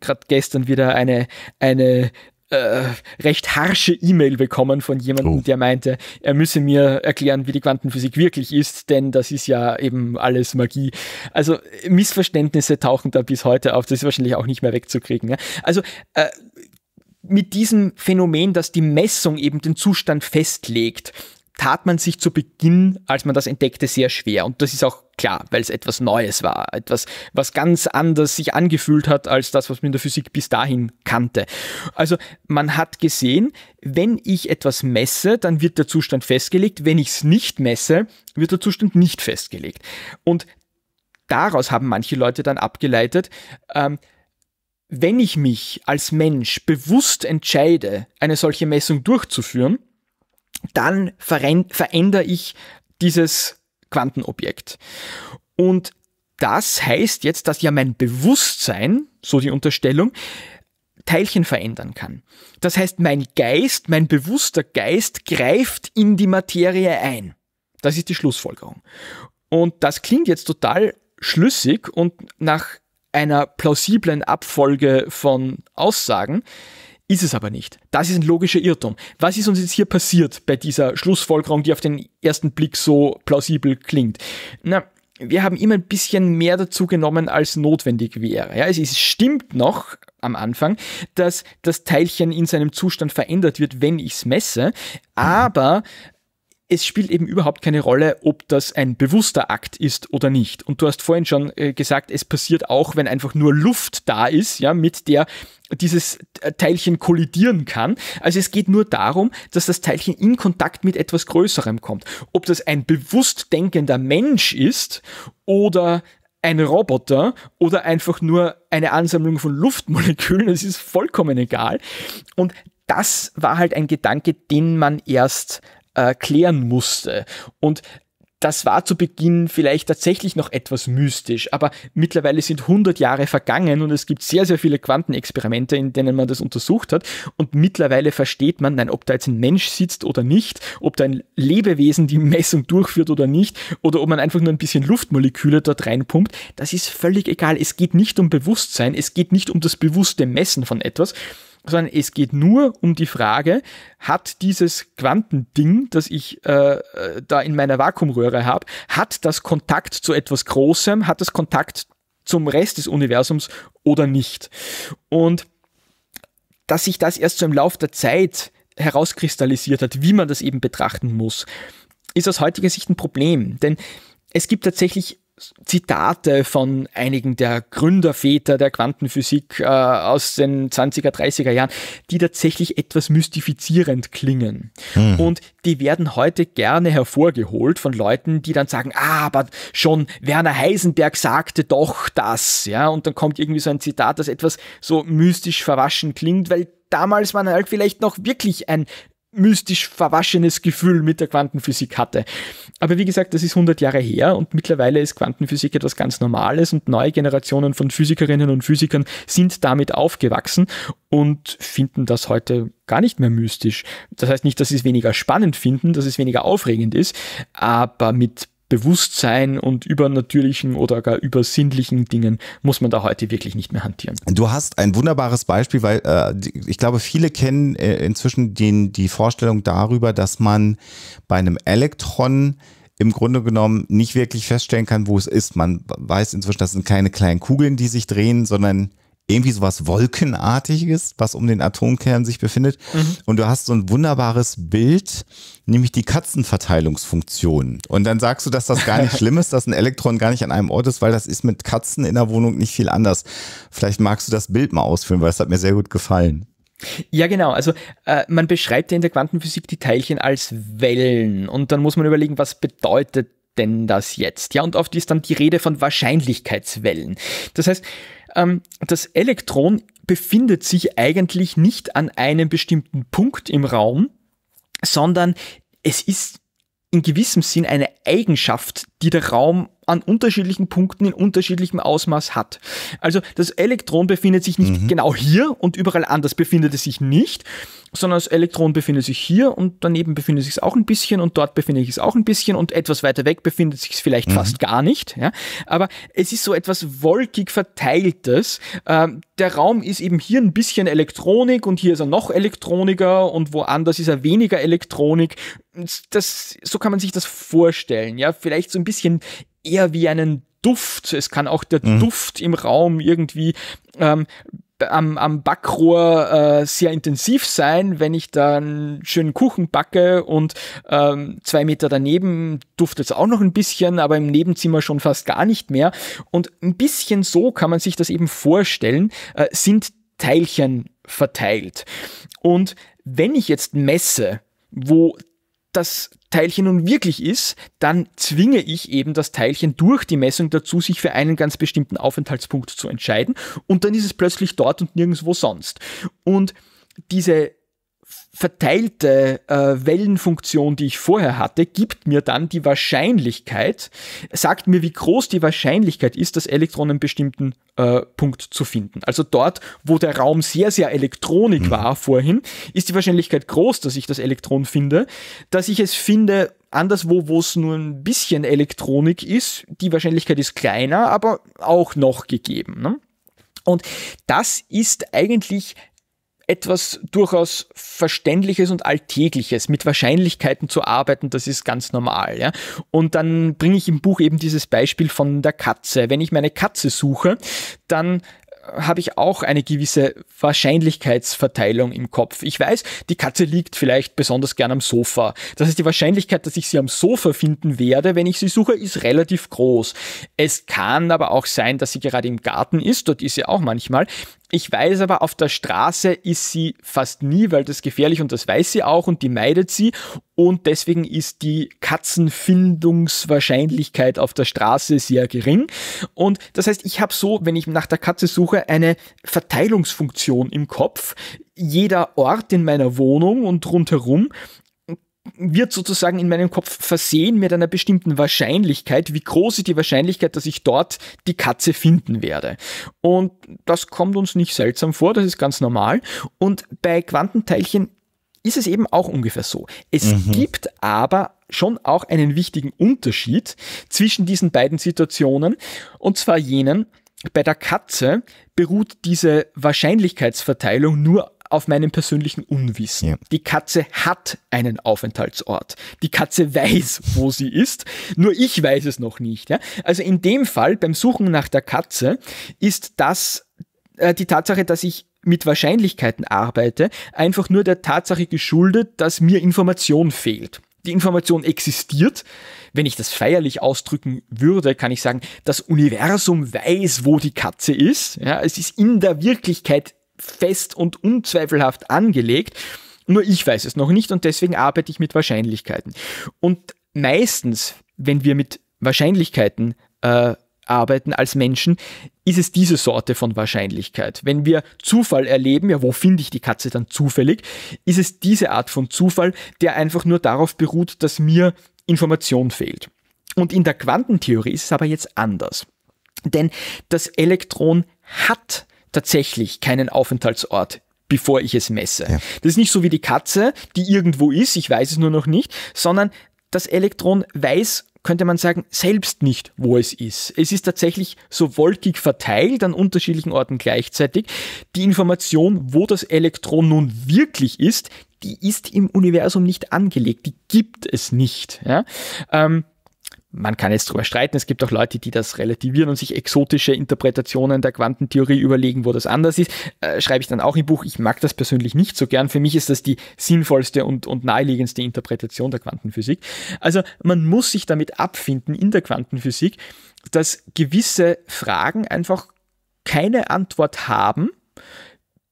gerade gestern wieder eine, eine äh, recht harsche E-Mail bekommen von jemandem, oh. der meinte, er müsse mir erklären, wie die Quantenphysik wirklich ist, denn das ist ja eben alles Magie. Also Missverständnisse tauchen da bis heute auf, das ist wahrscheinlich auch nicht mehr wegzukriegen. Ja? Also äh, mit diesem Phänomen, dass die Messung eben den Zustand festlegt, tat man sich zu Beginn, als man das entdeckte, sehr schwer. Und das ist auch klar, weil es etwas Neues war, etwas, was ganz anders sich angefühlt hat als das, was man in der Physik bis dahin kannte. Also man hat gesehen, wenn ich etwas messe, dann wird der Zustand festgelegt, wenn ich es nicht messe, wird der Zustand nicht festgelegt. Und daraus haben manche Leute dann abgeleitet, ähm, wenn ich mich als Mensch bewusst entscheide, eine solche Messung durchzuführen, dann verändere ich dieses Quantenobjekt. Und das heißt jetzt, dass ja mein Bewusstsein, so die Unterstellung, Teilchen verändern kann. Das heißt, mein Geist, mein bewusster Geist greift in die Materie ein. Das ist die Schlussfolgerung. Und das klingt jetzt total schlüssig und nach einer plausiblen Abfolge von Aussagen. Ist es aber nicht. Das ist ein logischer Irrtum. Was ist uns jetzt hier passiert bei dieser Schlussfolgerung, die auf den ersten Blick so plausibel klingt? Na, wir haben immer ein bisschen mehr dazu genommen, als notwendig wäre. Ja, also es stimmt noch am Anfang, dass das Teilchen in seinem Zustand verändert wird, wenn ich es messe, aber es spielt eben überhaupt keine Rolle, ob das ein bewusster Akt ist oder nicht. Und du hast vorhin schon äh, gesagt, es passiert auch, wenn einfach nur Luft da ist, ja, mit der dieses Teilchen kollidieren kann. Also es geht nur darum, dass das Teilchen in Kontakt mit etwas Größerem kommt. Ob das ein bewusst denkender Mensch ist oder ein Roboter oder einfach nur eine Ansammlung von Luftmolekülen, *laughs* es ist vollkommen egal. Und das war halt ein Gedanke, den man erst äh, klären musste. Und das war zu Beginn vielleicht tatsächlich noch etwas mystisch, aber mittlerweile sind 100 Jahre vergangen und es gibt sehr, sehr viele Quantenexperimente, in denen man das untersucht hat und mittlerweile versteht man, nein, ob da jetzt ein Mensch sitzt oder nicht, ob da ein Lebewesen die *laughs* Messung durchführt oder nicht oder ob man einfach nur ein bisschen Luftmoleküle dort reinpumpt, das ist völlig egal. Es geht nicht um Bewusstsein, es geht nicht um das bewusste Messen von etwas, sondern es geht nur um die Frage, hat dieses Quantending, das ich äh, äh da in meiner Vakuumröhre habe, hat das Kontakt zu etwas Großem, hat das Kontakt zum Rest des Universums oder nicht? Und dass sich das erst so im Laufe der Zeit herauskristallisiert hat, wie man das eben betrachten muss, ist aus heutiger Sicht ein Problem. Denn es gibt tatsächlich Zitate von einigen der Gründerväter der Quantenphysik äh, aus den 20er, 30er Jahren, die tatsächlich etwas mystifizierend klingen. Mhm. Und die werden heute gerne hervorgeholt von Leuten, die dann sagen, ah, aber schon Werner Heisenberg sagte doch das, ja, und dann kommt irgendwie so ein Zitat, das etwas so mystisch verwaschen klingt, weil damals war man halt vielleicht noch wirklich ein mystisch verwaschenes Gefühl mit der Quantenphysik hatte. Aber wie gesagt, das ist 100 Jahre her und mittlerweile ist Quantenphysik etwas ganz Normales und neue Generationen von Physikerinnen und Physikern sind damit aufgewachsen und finden das heute gar nicht mehr mystisch. Das heißt nicht, dass sie es weniger spannend finden, dass es weniger aufregend ist, aber mit Bewusstsein und übernatürlichen oder gar übersinnlichen Dingen muss man da heute wirklich nicht mehr hantieren. Du hast ein wunderbares Beispiel, weil äh, ich glaube, viele kennen äh, inzwischen den, die Vorstellung darüber, dass man bei einem Elektron im Grunde genommen nicht wirklich feststellen kann, wo es ist. Man weiß inzwischen, das sind keine kleinen Kugeln, die sich drehen, sondern irgendwie sowas Wolkenartiges, was um den Atomkern sich befindet. Mhm. Und du hast so ein wunderbares Bild, nämlich die Katzenverteilungsfunktion. Und dann sagst du, dass das gar nicht *laughs* schlimm ist, dass ein Elektron gar nicht an einem Ort ist, weil das ist mit Katzen in der Wohnung nicht viel anders. Vielleicht magst du das Bild mal ausführen, weil es hat mir sehr gut gefallen. Ja, genau. Also äh, man beschreibt ja in der Quantenphysik die Teilchen als Wellen und dann muss man überlegen, was bedeutet denn das jetzt? Ja, und oft ist dann die Rede von Wahrscheinlichkeitswellen. Das heißt, ähm, das Elektron befindet sich eigentlich nicht an einem bestimmten Punkt im Raum, sondern es ist in gewissem Sinn eine Eigenschaft, die der Raum an unterschiedlichen Punkten in unterschiedlichem Ausmaß hat. Also das Elektron befindet sich nicht mhm. genau hier und überall anders befindet es sich nicht, sondern das Elektron befindet sich hier und daneben befindet es sich auch ein bisschen und dort befindet es sich auch ein bisschen und etwas weiter weg befindet es sich vielleicht mhm. fast gar nicht. Ja? Aber es ist so etwas wolkig verteiltes. Ähm, der Raum ist eben hier ein bisschen Elektronik und hier ist er noch Elektroniker und woanders ist er weniger Elektronik. Das, so kann man sich das vorstellen. Ja, vielleicht so ein bisschen eher wie einen Duft. Es kann auch der mhm. Duft im Raum irgendwie ähm, am, am Backrohr äh, sehr intensiv sein, wenn ich dann schönen Kuchen backe und ähm, zwei Meter daneben duftet es auch noch ein bisschen, aber im Nebenzimmer schon fast gar nicht mehr. Und ein bisschen so kann man sich das eben vorstellen, äh, sind Teilchen verteilt. Und wenn ich jetzt messe, wo das Teilchen nun wirklich ist, dann zwinge ich eben das Teilchen durch die Messung dazu, sich für einen ganz bestimmten Aufenthaltspunkt zu entscheiden und dann ist es plötzlich dort und nirgendwo sonst. Und diese verteilte äh, Wellenfunktion, die ich vorher hatte, gibt mir dann die Wahrscheinlichkeit, sagt mir, wie groß die Wahrscheinlichkeit ist, das Elektron einen bestimmten äh, Punkt zu finden. Also dort, wo der Raum sehr, sehr elektronik mhm. war vorhin, ist die Wahrscheinlichkeit groß, dass ich das Elektron finde. Dass ich es finde, anderswo, wo es nur ein bisschen Elektronik ist, die Wahrscheinlichkeit ist kleiner, aber auch noch gegeben. Ne? Und das ist eigentlich etwas durchaus Verständliches und Alltägliches, mit Wahrscheinlichkeiten zu arbeiten, das ist ganz normal. Ja? Und dann bringe ich im Buch eben dieses Beispiel von der Katze. Wenn ich meine Katze suche, dann äh, habe ich auch eine gewisse Wahrscheinlichkeitsverteilung im Kopf. Ich weiß, die Katze liegt vielleicht besonders gern am Sofa. Das heißt, die Wahrscheinlichkeit, dass ich sie am Sofa finden werde, wenn ich sie suche, ist relativ groß. Es kann aber auch sein, dass sie gerade im Garten ist, dort ist sie auch manchmal. Ich weiß aber, auf der Straße ist sie fast nie, weil das gefährlich und das weiß sie auch und die meidet sie. Und deswegen ist die Katzenfindungswahrscheinlichkeit auf der Straße sehr gering. Und das heißt, ich habe so, wenn ich nach der Katze suche, eine Verteilungsfunktion im Kopf. Jeder Ort in meiner Wohnung und rundherum wird sozusagen in meinem Kopf versehen mit einer bestimmten Wahrscheinlichkeit, wie groß ist die Wahrscheinlichkeit, dass ich dort die Katze finden werde. Und das kommt uns nicht seltsam vor, das ist ganz normal. Und bei Quantenteilchen ist es eben auch ungefähr so. Es mhm. gibt aber schon auch einen wichtigen Unterschied zwischen diesen beiden Situationen, und zwar jenen, bei der Katze beruht diese Wahrscheinlichkeitsverteilung nur auf meinem persönlichen Unwissen. Ja. Die Katze hat einen Aufenthaltsort. Die Katze weiß, wo sie ist, nur ich weiß es noch nicht. Ja? Also in dem Fall, beim Suchen nach der Katze, ist das äh, die Tatsache, dass ich mit Wahrscheinlichkeiten arbeite, einfach nur der Tatsache geschuldet, dass mir Information fehlt. Die Information existiert. Wenn ich das feierlich ausdrücken würde, kann ich sagen, das Universum weiß, wo die Katze ist. Ja, es ist in der Wirklichkeit fest und unzweifelhaft angelegt. Nur ich weiß es noch nicht und deswegen arbeite ich mit Wahrscheinlichkeiten. Und meistens, wenn wir mit Wahrscheinlichkeiten äh, arbeiten als Menschen, ist es diese Sorte von Wahrscheinlichkeit. Wenn wir Zufall erleben, ja, wo finde ich die Katze dann zufällig, ist es diese Art von Zufall, der einfach nur darauf beruht, dass mir Information fehlt. Und in der Quantentheorie ist es aber jetzt anders. Denn das Elektron hat tatsächlich keinen Aufenthaltsort bevor ich es messe. Ja. Das ist nicht so wie die Katze, die irgendwo ist, ich weiß es nur noch nicht, sondern das Elektron weiß könnte man sagen, selbst nicht, wo es ist. Es ist tatsächlich so wolkig verteilt an unterschiedlichen Orten gleichzeitig. Die Information, wo das Elektron nun wirklich ist, die ist im Universum nicht angelegt, die gibt es nicht. Ja? Ähm, man kann jetzt darüber streiten, es gibt auch Leute, die das relativieren und sich exotische Interpretationen der Quantentheorie überlegen, wo das anders ist. Äh, schreibe ich dann auch im Buch. Ich mag das persönlich nicht so gern. Für mich ist das die sinnvollste und, und naheliegendste Interpretation der Quantenphysik. Also man muss sich damit abfinden in der Quantenphysik, dass gewisse Fragen einfach keine Antwort haben,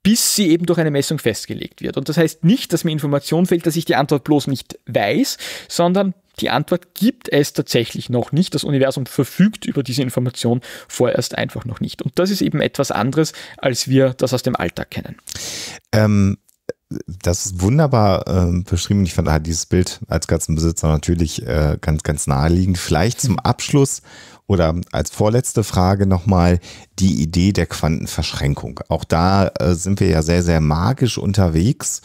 bis sie eben durch eine Messung festgelegt wird. Und das heißt nicht, dass mir Information fehlt, dass ich die Antwort bloß nicht weiß, sondern die Antwort gibt es tatsächlich noch nicht. Das Universum verfügt über diese Information vorerst einfach noch nicht. Und das ist eben etwas anderes, als wir das aus dem Alltag kennen. Ähm, das ist wunderbar äh, beschrieben. Ich fand halt dieses Bild als Katzenbesitzer natürlich äh, ganz, ganz naheliegend. Vielleicht zum Abschluss oder als vorletzte Frage nochmal die Idee der Quantenverschränkung. Auch da äh, sind wir ja sehr, sehr magisch unterwegs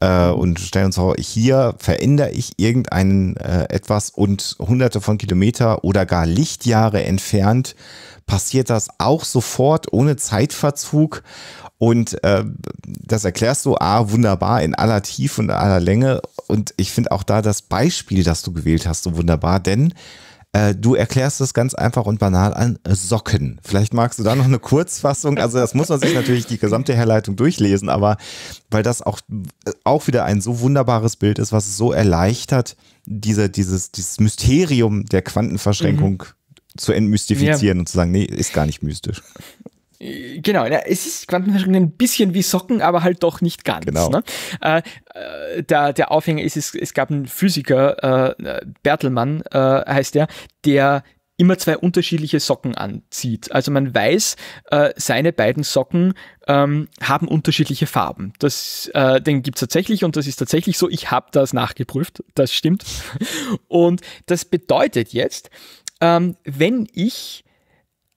äh, und stellen uns vor, hier verändere ich irgendeinen äh, etwas und hunderte von Kilometer oder gar Lichtjahre entfernt passiert das auch sofort ohne Zeitverzug. Und äh, das erklärst du A, wunderbar in aller Tiefe und aller Länge. Und ich finde auch da das Beispiel, das du gewählt hast, so wunderbar, denn äh, du erklärst es ganz einfach und banal an äh, Socken. Vielleicht magst du da noch eine Kurzfassung. Also das muss man sich natürlich die gesamte Herleitung durchlesen, aber weil das auch, äh, auch wieder ein so wunderbares Bild ist, was es so erleichtert, diese, dieses, dieses Mysterium der Quantenverschränkung mhm. zu entmystifizieren ja. und zu sagen, nee, ist gar nicht mystisch. Äh, genau, ja, es ist Quantenverschränkung ein bisschen wie Socken, aber halt doch nicht ganz. Genau. Ne? Äh, äh, der, der Aufhänger ist, es, es gab einen Physiker, äh, Bertelmann äh, heißt der, der immer zwei unterschiedliche Socken anzieht. Also man weiß, äh, seine beiden Socken ähm, haben unterschiedliche Farben. Das, äh, den gibt's tatsächlich und das ist tatsächlich so. Ich habe das nachgeprüft, das stimmt. *laughs* Und das bedeutet jetzt, ähm, wenn ich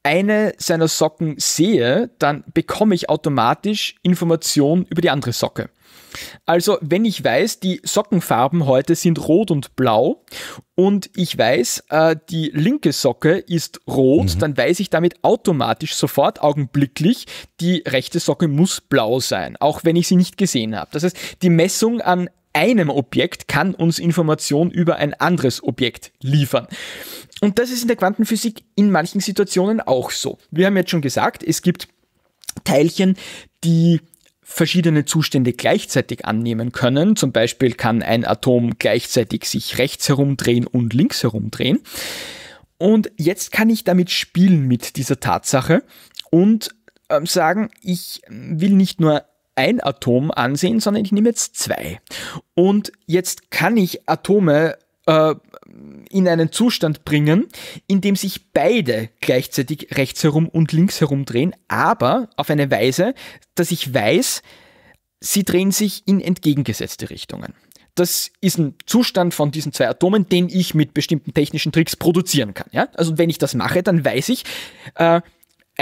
eine seiner Socken sehe, dann bekomme ich automatisch Informationen über die andere Socke. Also wenn ich weiß, die Sockenfarben heute sind rot und blau und ich weiß, äh, die linke Socke ist rot, mhm. dann weiß ich damit automatisch sofort augenblicklich, die rechte Socke muss blau sein, auch wenn ich sie nicht gesehen habe. Das heißt, die Messung an einem Objekt kann uns Information über ein anderes Objekt liefern. Und das ist in der Quantenphysik in manchen Situationen auch so. Wir haben jetzt schon gesagt, es gibt Teilchen, die verschiedene Zustände gleichzeitig annehmen können. Zum Beispiel kann ein Atom gleichzeitig sich rechts herumdrehen und links herumdrehen. Und jetzt kann ich damit spielen mit dieser Tatsache und ähm, sagen, ich will nicht nur ein Atom ansehen, sondern ich nehme jetzt zwei. Und jetzt kann ich Atome äh, in einen Zustand bringen, in dem sich beide gleichzeitig rechts herum und links herum drehen, aber auf eine Weise, dass ich weiß, sie drehen sich in entgegengesetzte Richtungen. Das ist ein Zustand von diesen zwei Atomen, den ich mit bestimmten technischen Tricks produzieren kann. Ja? Also wenn ich das mache, dann weiß ich, äh,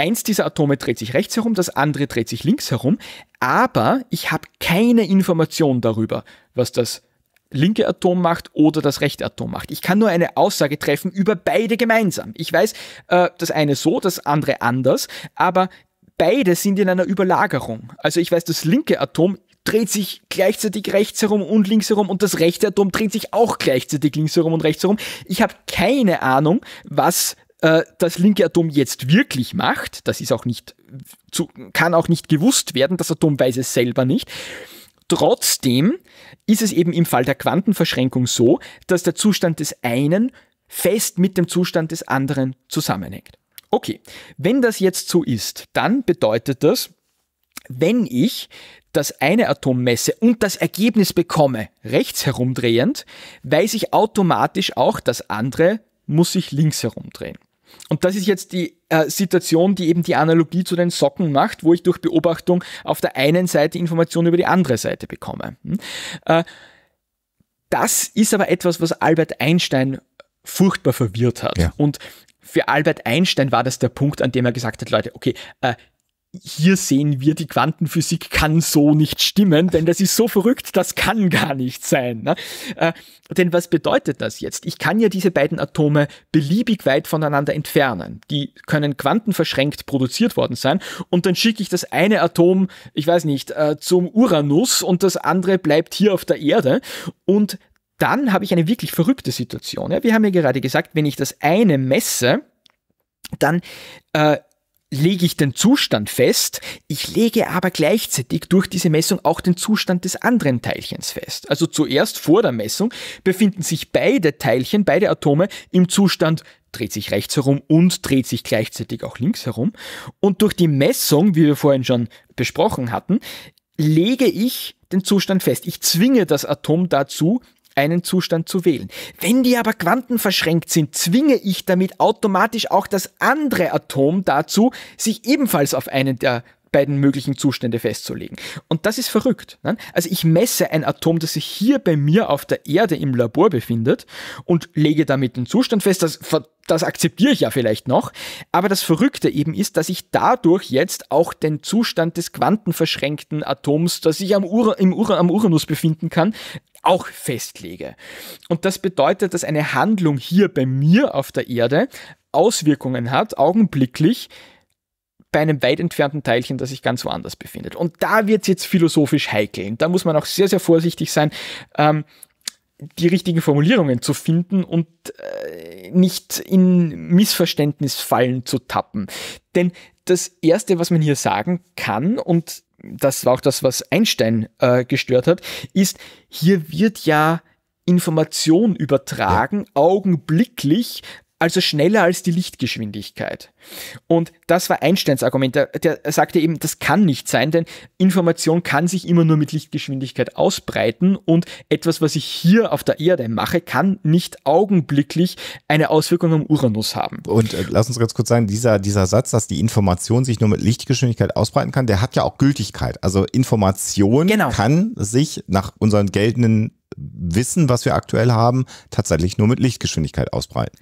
eins dieser Atome dreht sich rechts herum, das andere dreht sich links herum, aber ich habe keine Information darüber, was das linke Atom macht oder das rechte Atom macht. Ich kann nur eine Aussage treffen über beide gemeinsam. Ich weiß, äh, das eine so, das andere anders, aber beide sind in einer Überlagerung. Also ich weiß, das linke Atom dreht sich gleichzeitig rechts herum und links herum und das rechte Atom dreht sich auch gleichzeitig links herum und rechts herum. Ich habe keine Ahnung, was äh, das linke Atom jetzt wirklich macht. Das ist auch nicht, zu, kann auch nicht gewusst werden. Das Atom weiß es selber nicht. Trotzdem ist es eben im Fall der Quantenverschränkung so, dass der Zustand des einen fest mit dem Zustand des anderen zusammenhängt. Okay, wenn das jetzt so ist, dann bedeutet das, wenn ich das eine Atom messe und das Ergebnis bekomme, rechts herumdrehend, weiß ich automatisch auch, das andere muss sich links herumdrehen. Und das ist jetzt die äh, Situation, die eben die Analogie zu den Socken macht, wo ich durch Beobachtung auf der einen Seite Informationen über die andere Seite bekomme. Hm? Äh, das ist aber etwas, was Albert Einstein furchtbar verwirrt hat. Ja. Und für Albert Einstein war das der Punkt, an dem er gesagt hat, Leute, okay, äh, hier sehen wir, die Quantenphysik kann so nicht stimmen, denn das ist so verrückt, das kann gar nicht sein. Ne? Äh, denn was bedeutet das jetzt? Ich kann ja diese beiden Atome beliebig weit voneinander entfernen. Die können quantenverschränkt produziert worden sein und dann schicke ich das eine Atom, ich weiß nicht, äh, zum Uranus und das andere bleibt hier auf der Erde und dann habe ich eine wirklich verrückte Situation. Ja? Wir haben ja gerade gesagt, wenn ich das eine messe, dann äh, lege ich den Zustand fest, ich lege aber gleichzeitig durch diese Messung auch den Zustand des anderen Teilchens fest. Also zuerst vor der Messung befinden sich beide Teilchen, beide Atome im Zustand dreht sich rechts herum und dreht sich gleichzeitig auch links herum. Und durch die Messung, wie wir vorhin schon besprochen hatten, lege ich den Zustand fest. Ich zwinge das Atom dazu, einen Zustand zu wählen. Wenn die aber quantenverschränkt sind, zwinge ich damit automatisch auch das andere Atom dazu, sich ebenfalls auf einen der beiden möglichen Zustände festzulegen. Und das ist verrückt. Ne? Also ich messe ein Atom, das sich hier bei mir auf der Erde im Labor befindet und lege damit den Zustand fest. Das, das akzeptiere ich ja vielleicht noch. Aber das Verrückte eben ist, dass ich dadurch jetzt auch den Zustand des quantenverschränkten Atoms, das sich am, Ur im Ur am Uranus befinden kann, auch festlege. Und das bedeutet, dass eine Handlung hier bei mir auf der Erde Auswirkungen hat, augenblicklich, bei einem weit entfernten Teilchen, das sich ganz woanders befindet. Und da wird es jetzt philosophisch heikel. Und da muss man auch sehr, sehr vorsichtig sein, ähm, die richtigen Formulierungen zu finden und äh, nicht in Missverständnisfallen zu tappen. Denn das Erste, was man hier sagen kann, und das war auch das, was Einstein äh, gestört hat, ist, hier wird ja Information übertragen, ja. augenblicklich also schneller als die Lichtgeschwindigkeit. Und das war Einsteins Argument. Der, der, sagte eben, das kann nicht sein, denn Information kann sich immer nur mit Lichtgeschwindigkeit ausbreiten und etwas, was ich hier auf der Erde mache, kann nicht augenblicklich eine Auswirkung am Uranus haben. Und äh, lass uns ganz kurz sagen, dieser, dieser Satz, dass die Information sich nur mit Lichtgeschwindigkeit ausbreiten kann, der hat ja auch Gültigkeit. Also Information genau. kann sich nach unseren geltenden Wissen, was wir aktuell haben, tatsächlich nur mit Lichtgeschwindigkeit ausbreiten.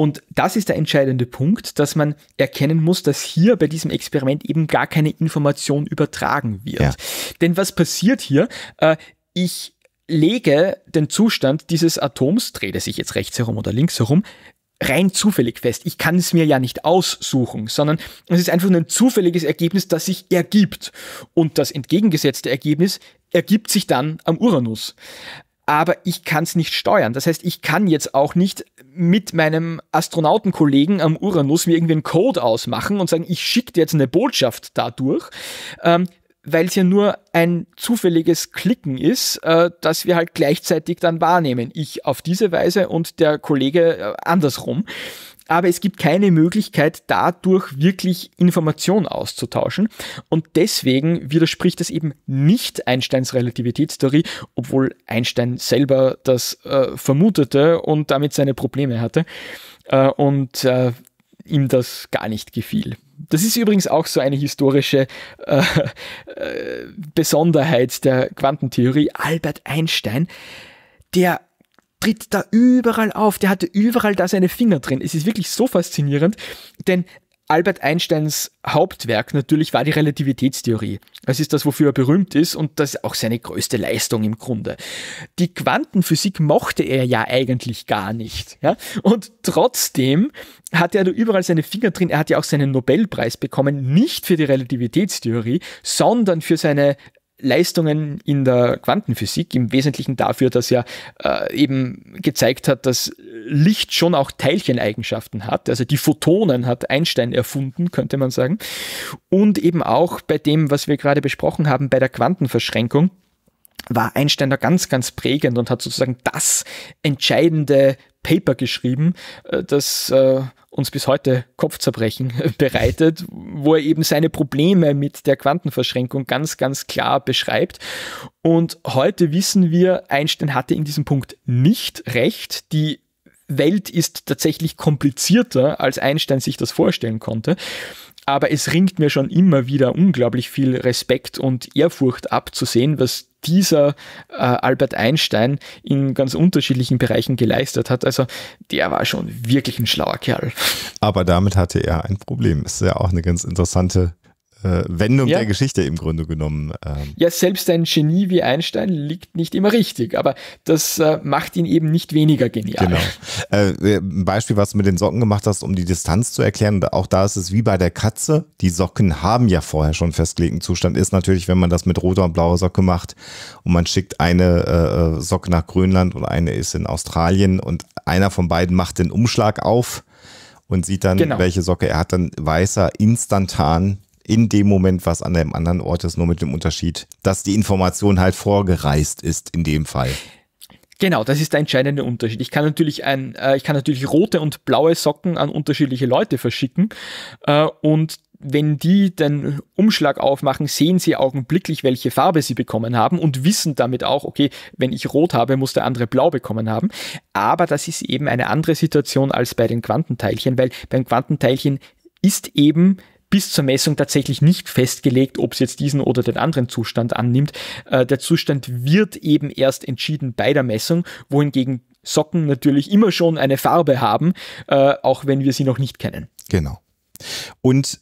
Und das ist der entscheidende Punkt, dass man erkennen muss, dass hier bei diesem Experiment eben gar keine Information übertragen wird. Ja. Denn was passiert hier? Äh, ich lege den Zustand dieses Atoms, dreht er sich jetzt rechts herum oder links herum, rein zufällig fest. Ich kann es mir ja nicht aussuchen, sondern es ist einfach ein zufälliges Ergebnis, das sich ergibt. Und das entgegengesetzte Ergebnis ergibt sich dann am Uranus aber ich kann es nicht steuern. Das heißt, ich kann jetzt auch nicht mit meinem Astronautenkollegen am Uranus mir irgendwie einen Code ausmachen und sagen, ich schicke dir jetzt eine Botschaft dadurch. Ähm, weil es ja nur ein zufälliges Klicken ist, äh, das wir halt gleichzeitig dann wahrnehmen. Ich auf diese Weise und der Kollege äh, andersrum aber es gibt keine Möglichkeit, dadurch wirklich Informationen auszutauschen. Und deswegen widerspricht es eben nicht Einsteins Relativitätstheorie, obwohl Einstein selber das äh, vermutete und damit seine Probleme hatte äh, und äh, ihm das gar nicht gefiel. Das ist übrigens auch so eine historische äh, äh, Besonderheit der Quantentheorie. Albert Einstein, der tritt da überall auf. Der hatte überall da seine Finger drin. Es ist wirklich so faszinierend, denn Albert Einsteins Hauptwerk natürlich war die Relativitätstheorie. Das ist das, wofür er berühmt ist und das ist auch seine größte Leistung im Grunde. Die Quantenphysik mochte er ja eigentlich gar nicht. Ja? Und trotzdem hatte er da überall seine Finger drin. Er hat ja auch seinen Nobelpreis bekommen, nicht für die Relativitätstheorie, sondern für seine Leistungen in der Quantenphysik, im Wesentlichen dafür, dass er äh, eben gezeigt hat, dass Licht schon auch Teilcheneigenschaften hat. Also die Photonen hat Einstein erfunden, könnte man sagen. Und eben auch bei dem, was wir gerade besprochen haben, bei der Quantenverschränkung war Einstein da ganz, ganz prägend und hat sozusagen das entscheidende Paper geschrieben, äh, das äh, uns bis heute Kopfzerbrechen *laughs* bereitet, wo er eben seine Probleme mit der Quantenverschränkung ganz, ganz klar beschreibt. Und heute wissen wir, Einstein hatte in diesem Punkt nicht recht. Die Welt ist tatsächlich komplizierter, als Einstein sich das vorstellen konnte. Aber es ringt mir schon immer wieder unglaublich viel Respekt und Ehrfurcht abzusehen, was dieser äh, Albert Einstein in ganz unterschiedlichen Bereichen geleistet hat. Also der war schon wirklich ein schlauer Kerl. Aber damit hatte er ein Problem. Ist ja auch eine ganz interessante äh, Wendung ja. der Geschichte im Grunde genommen. Ähm. Ja, selbst ein Genie wie Einstein liegt nicht immer richtig, aber das äh, macht ihn eben nicht weniger genial. Genau. Äh, äh ein Beispiel, was du mit den Socken gemacht hast, um die Distanz zu erklären, auch da ist es wie bei der Katze, die Socken haben ja vorher schon festgelegten Zustand, ist natürlich, wenn man das mit roter und blauer Socke macht und man schickt eine äh, äh, Socke nach Grönland und eine ist in Australien und einer von beiden macht den Umschlag auf und sieht dann, genau. welche Socke er hat, dann weiß er instantan, in dem Moment, was an einem anderen Ort ist, nur mit dem Unterschied, dass die Information halt vorgereist ist in dem Fall. Genau, das ist der entscheidende Unterschied. Ich kann natürlich ein, äh, ich kann natürlich rote und blaue Socken an unterschiedliche Leute verschicken äh, und wenn die den Umschlag aufmachen, sehen sie augenblicklich, welche Farbe sie bekommen haben und wissen damit auch, okay, wenn ich rot habe, muss der andere blau bekommen haben. Aber das ist eben eine andere Situation als bei den Quantenteilchen, weil beim Quantenteilchen ist eben bis zur Messung tatsächlich nicht festgelegt, ob es jetzt diesen oder den anderen Zustand annimmt. Äh, der Zustand wird eben erst entschieden bei der Messung, wohingegen Socken natürlich immer schon eine Farbe haben, äh, auch wenn wir sie noch nicht kennen. Genau. Und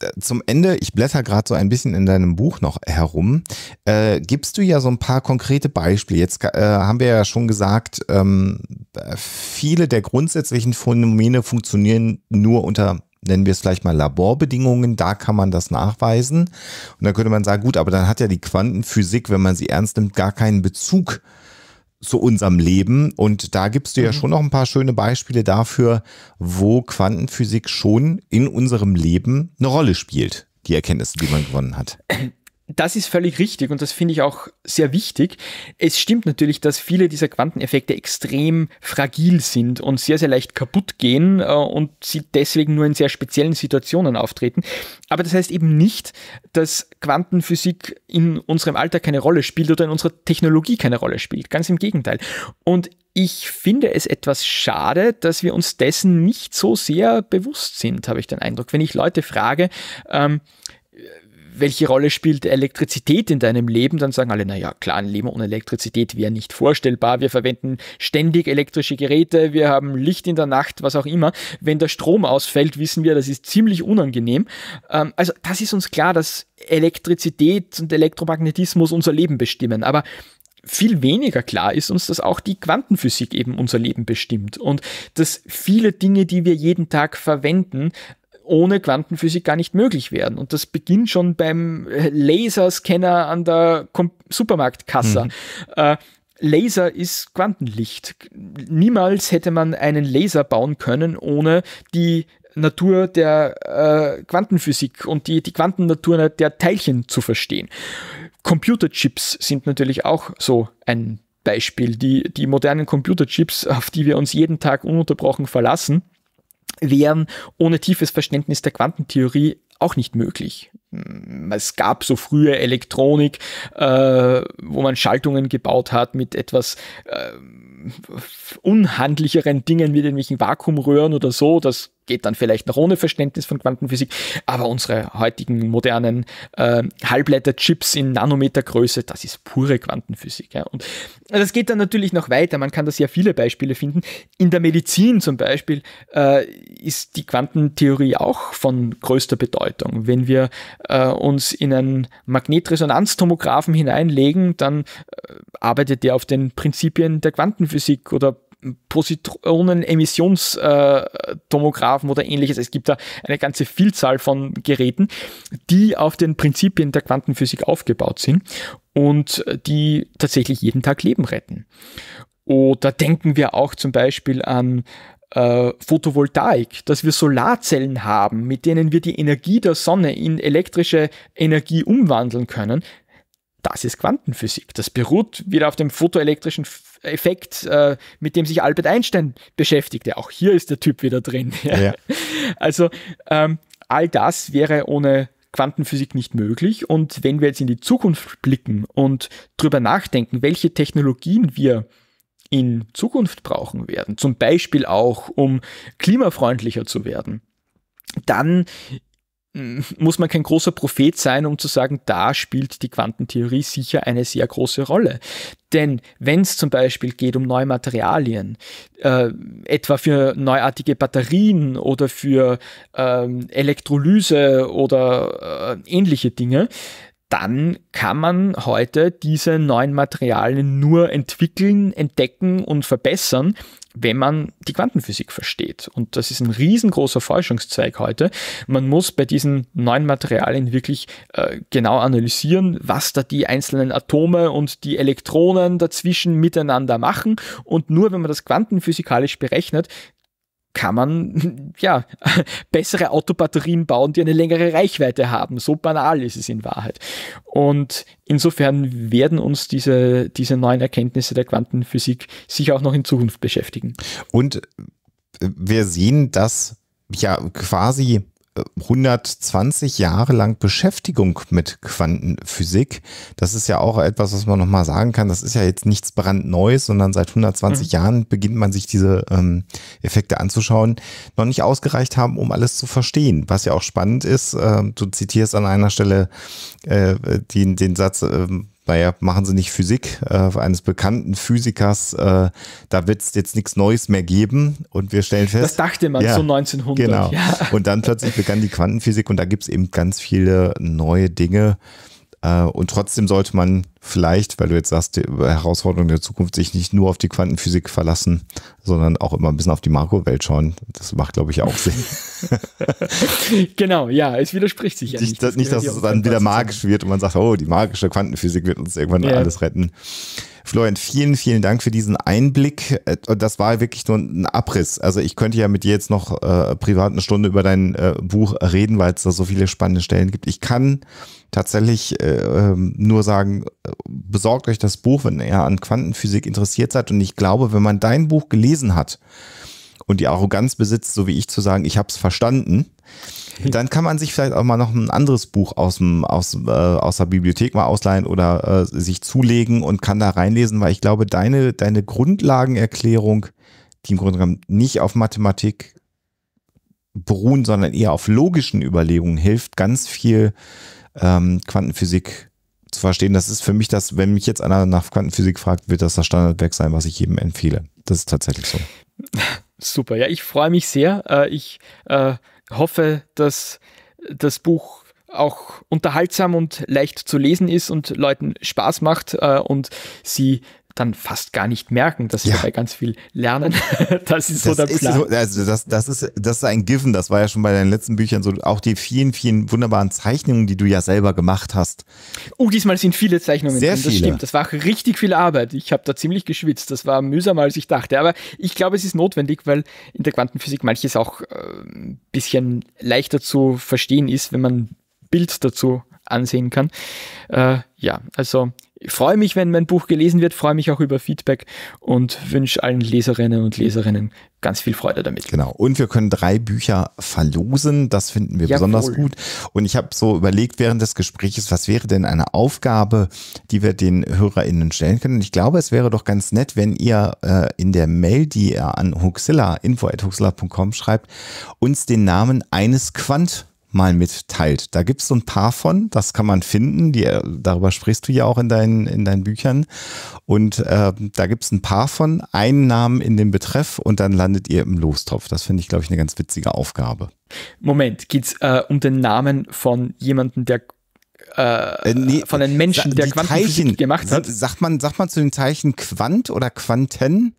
äh, zum Ende, ich blätter gerade so ein bisschen in deinem Buch noch herum, äh, gibst du ja so ein paar konkrete Beispiele. Jetzt äh, haben wir ja schon gesagt, ähm, äh, viele der grundsätzlichen Phänomene funktionieren nur unter nennen wir es vielleicht mal Laborbedingungen, da kann man das nachweisen. Und dann könnte man sagen, gut, aber dann hat ja die Quantenphysik, wenn man sie ernst nimmt, gar keinen Bezug zu unserem Leben. Und da gibst du ja mhm. schon noch ein paar schöne Beispiele dafür, wo Quantenphysik schon in unserem Leben eine Rolle spielt, die Erkenntnisse, die man gewonnen hat. *clears throat* Das ist völlig richtig und das finde ich auch sehr wichtig. Es stimmt natürlich, dass viele dieser Quanteneffekte extrem fragil sind und sehr, sehr leicht kaputt gehen äh, und sie deswegen nur in sehr speziellen Situationen auftreten. Aber das heißt eben nicht, dass Quantenphysik in unserem Alltag keine Rolle spielt oder in unserer Technologie keine Rolle spielt. Ganz im Gegenteil. Und ich finde es etwas schade, dass wir uns dessen nicht so sehr bewusst sind, habe ich den Eindruck. Wenn ich Leute frage, ähm, welche Rolle spielt Elektrizität in deinem Leben? Dann sagen alle, naja, klar, ein Leben ohne Elektrizität wäre nicht vorstellbar. Wir verwenden ständig elektrische Geräte, wir haben Licht in der Nacht, was auch immer. Wenn der Strom ausfällt, wissen wir, das ist ziemlich unangenehm. Ähm, also das ist uns klar, dass Elektrizität und Elektromagnetismus unser Leben bestimmen. Aber viel weniger klar ist uns, dass auch die Quantenphysik eben unser Leben bestimmt und dass viele Dinge, die wir jeden Tag verwenden, ohne Quantenphysik gar nicht möglich wären. Und das beginnt schon beim äh, Laserscanner an der Kom Supermarktkasse. Mhm. Äh, Laser ist Quantenlicht. Niemals hätte man einen Laser bauen können, ohne die Natur der äh, Quantenphysik und die, die Quantennatur der Teilchen zu verstehen. Computerchips sind natürlich auch so ein Beispiel. Die, die modernen Computerchips, auf die wir uns jeden Tag ununterbrochen verlassen, wären ohne tiefes Verständnis der Quantentheorie auch nicht möglich. Hm, es gab so frühe Elektronik, äh, wo man Schaltungen gebaut hat mit etwas äh, unhandlicheren Dingen wie irgendwelchen Vakuumröhren oder so. Das geht dann vielleicht noch ohne Verständnis von Quantenphysik, aber unsere heutigen modernen äh, Halbleiterchips in Nanometergröße, das ist pure Quantenphysik. Ja. Und das geht dann natürlich noch weiter, man kann da sehr viele Beispiele finden. In der Medizin zum Beispiel äh, ist die Quantentheorie auch von größter Bedeutung. Wenn wir äh, uns in einen Magnetresonanztomographen hineinlegen, dann äh, arbeitet der auf den Prinzipien der Quantenphysik oder Positronen-Emissionstomographen äh, oder ähnliches. Es gibt da eine ganze Vielzahl von Geräten, die auf den Prinzipien der Quantenphysik aufgebaut sind und die tatsächlich jeden Tag Leben retten. Oder denken wir auch zum Beispiel an äh, Photovoltaik, dass wir Solarzellen haben, mit denen wir die Energie der Sonne in elektrische Energie umwandeln können das ist Quantenphysik. Das beruht wieder auf dem photoelektrischen Effekt, äh, mit dem sich Albert Einstein beschäftigte. Auch hier ist der Typ wieder drin. Ja. Also ähm, all das wäre ohne Quantenphysik nicht möglich. Und wenn wir jetzt in die Zukunft blicken und drüber nachdenken, welche Technologien wir in Zukunft brauchen werden, zum Beispiel auch um klimafreundlicher zu werden, dann muss man kein großer Prophet sein, um zu sagen, da spielt die Quantentheorie sicher eine sehr große Rolle. Denn wenn es zum Beispiel geht um neue Materialien, äh, etwa für neuartige Batterien oder für äh, Elektrolyse oder äh, ähnliche Dinge, dann kann man heute diese neuen Materialien nur entwickeln, entdecken und verbessern, wenn man die Quantenphysik versteht. Und das ist ein riesengroßer Forschungszweig heute. Man muss bei diesen neuen Materialien wirklich äh, genau analysieren, was da die einzelnen Atome und die Elektronen dazwischen miteinander machen. Und nur wenn man das quantenphysikalisch berechnet, kann man *laughs* ja *laughs* bessere Autobatterien bauen, die eine längere Reichweite haben. So banal ist es in Wahrheit. Und insofern werden uns diese, diese neuen Erkenntnisse der Quantenphysik sicher auch noch in Zukunft beschäftigen. Und äh, wir sehen, dass ja quasi 120 Jahre lang Beschäftigung mit Quantenphysik. Das ist ja auch etwas, was man nochmal sagen kann. Das ist ja jetzt nichts brandneues, sondern seit 120 mhm. Jahren beginnt man sich diese ähm, Effekte anzuschauen, noch nicht ausgereicht haben, um alles zu verstehen. Was ja auch spannend ist, äh, du zitierst an einer Stelle äh, den, den Satz, äh, naja, machen Sie nicht Physik äh, eines bekannten Physikers, äh, da wird es jetzt nichts Neues mehr geben. Und wir stellen fest. Das dachte man ja, so 1900. Genau. Ja. Und dann plötzlich begann die Quantenphysik und da gibt es eben ganz viele neue Dinge. Äh, und trotzdem sollte man vielleicht, weil du jetzt sagst, die Herausforderungen der Zukunft sich nicht nur auf die Quantenphysik verlassen, sondern auch immer ein bisschen auf die Makrowelt schauen. Das macht, glaube ich, auch Sinn. *laughs* genau, ja, es widerspricht sich ja nicht. Das, das nicht dass es dann wieder magisch wird und man sagt, oh, die magische Quantenphysik wird uns irgendwann ja. alles retten. Florian, vielen, vielen Dank für diesen Einblick. Äh, das war wirklich nur ein Abriss. Also ich könnte ja mit dir jetzt noch äh, privat eine Stunde über dein äh, Buch reden, weil es da so viele spannende Stellen gibt. Ich kann tatsächlich äh, ähm, nur sagen, besorgt euch das Buch, wenn ihr an Quantenphysik interessiert seid. Und ich glaube, wenn man dein Buch gelesen hat, und die Arroganz besitzt, so wie ich zu sagen, ich habe es verstanden, dann kann man sich vielleicht auch mal noch ein anderes Buch aus, dem, aus, äh, aus der Bibliothek mal ausleihen oder äh, sich zulegen und kann da reinlesen, weil ich glaube, deine, deine Grundlagenerklärung, die im Grunde genommen nicht auf Mathematik beruhen, sondern eher auf logischen Überlegungen hilft, ganz viel ähm, Quantenphysik zu verstehen. Das ist für mich das, wenn mich jetzt einer nach Quantenphysik fragt, wird das das Standardwerk sein, was ich jedem empfehle. Das ist tatsächlich so. *laughs* Super, ja, ich freue mich sehr. Äh, ich äh, hoffe, dass das Buch auch unterhaltsam und leicht zu lesen ist und Leuten Spaß macht äh, und sie dann fast gar nicht merken, dass sie ja. dabei ganz viel lernen. *laughs* das ist so das der Plan. So, also das, das, ist, das ist ein Given. Das war ja schon bei deinen letzten Büchern so. Auch die vielen, vielen wunderbaren Zeichnungen, die du ja selber gemacht hast. Oh, diesmal sind viele Zeichnungen Sehr drin. Das viele. stimmt. Das war richtig viel Arbeit. Ich habe da ziemlich geschwitzt. Das war mühsamer, als ich dachte. Aber ich glaube, es ist notwendig, weil in der Quantenphysik manches auch äh, ein bisschen leichter zu verstehen ist, wenn man Bild dazu ansehen kann. Äh, ja, also freue mich, wenn mein Buch gelesen wird, freue mich auch über Feedback und wünsche allen Leserinnen und Leserinnen ganz viel Freude damit. Genau. Und wir können drei Bücher verlosen. Das finden wir Jawohl. besonders gut. Und ich habe so überlegt während des Gesprächs, was wäre denn eine Aufgabe, die wir den HörerInnen stellen können? Und ich glaube, es wäre doch ganz nett, wenn ihr äh, in der Mail, die ihr an Huxilla, info.huxilla.com schreibt, uns den Namen eines Quant mal mitteilt. Da gibt es so ein paar von, das kann man finden, die, äh, darüber sprichst du ja auch in deinen, in deinen Büchern. Und äh, da gibt es ein paar von, einen Namen in dem Betreff und dann landet ihr im Lostopf. Das finde ich, glaube ich, eine ganz witzige Aufgabe. Moment, geht es äh, um den Namen von jemandem, der äh, äh nee, von den Menschen, der Quantenphysik Teilchen, gemacht hat. Sagt man, sagt man zu den Teilchen Quant oder Quanten?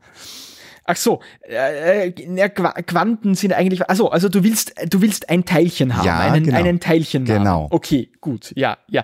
Ach so, äh, äh, Quanten sind eigentlich. Also, also du willst, du willst ein Teilchen haben, ja, einen, genau. einen Teilchen. Genau. Okay, gut, ja, ja.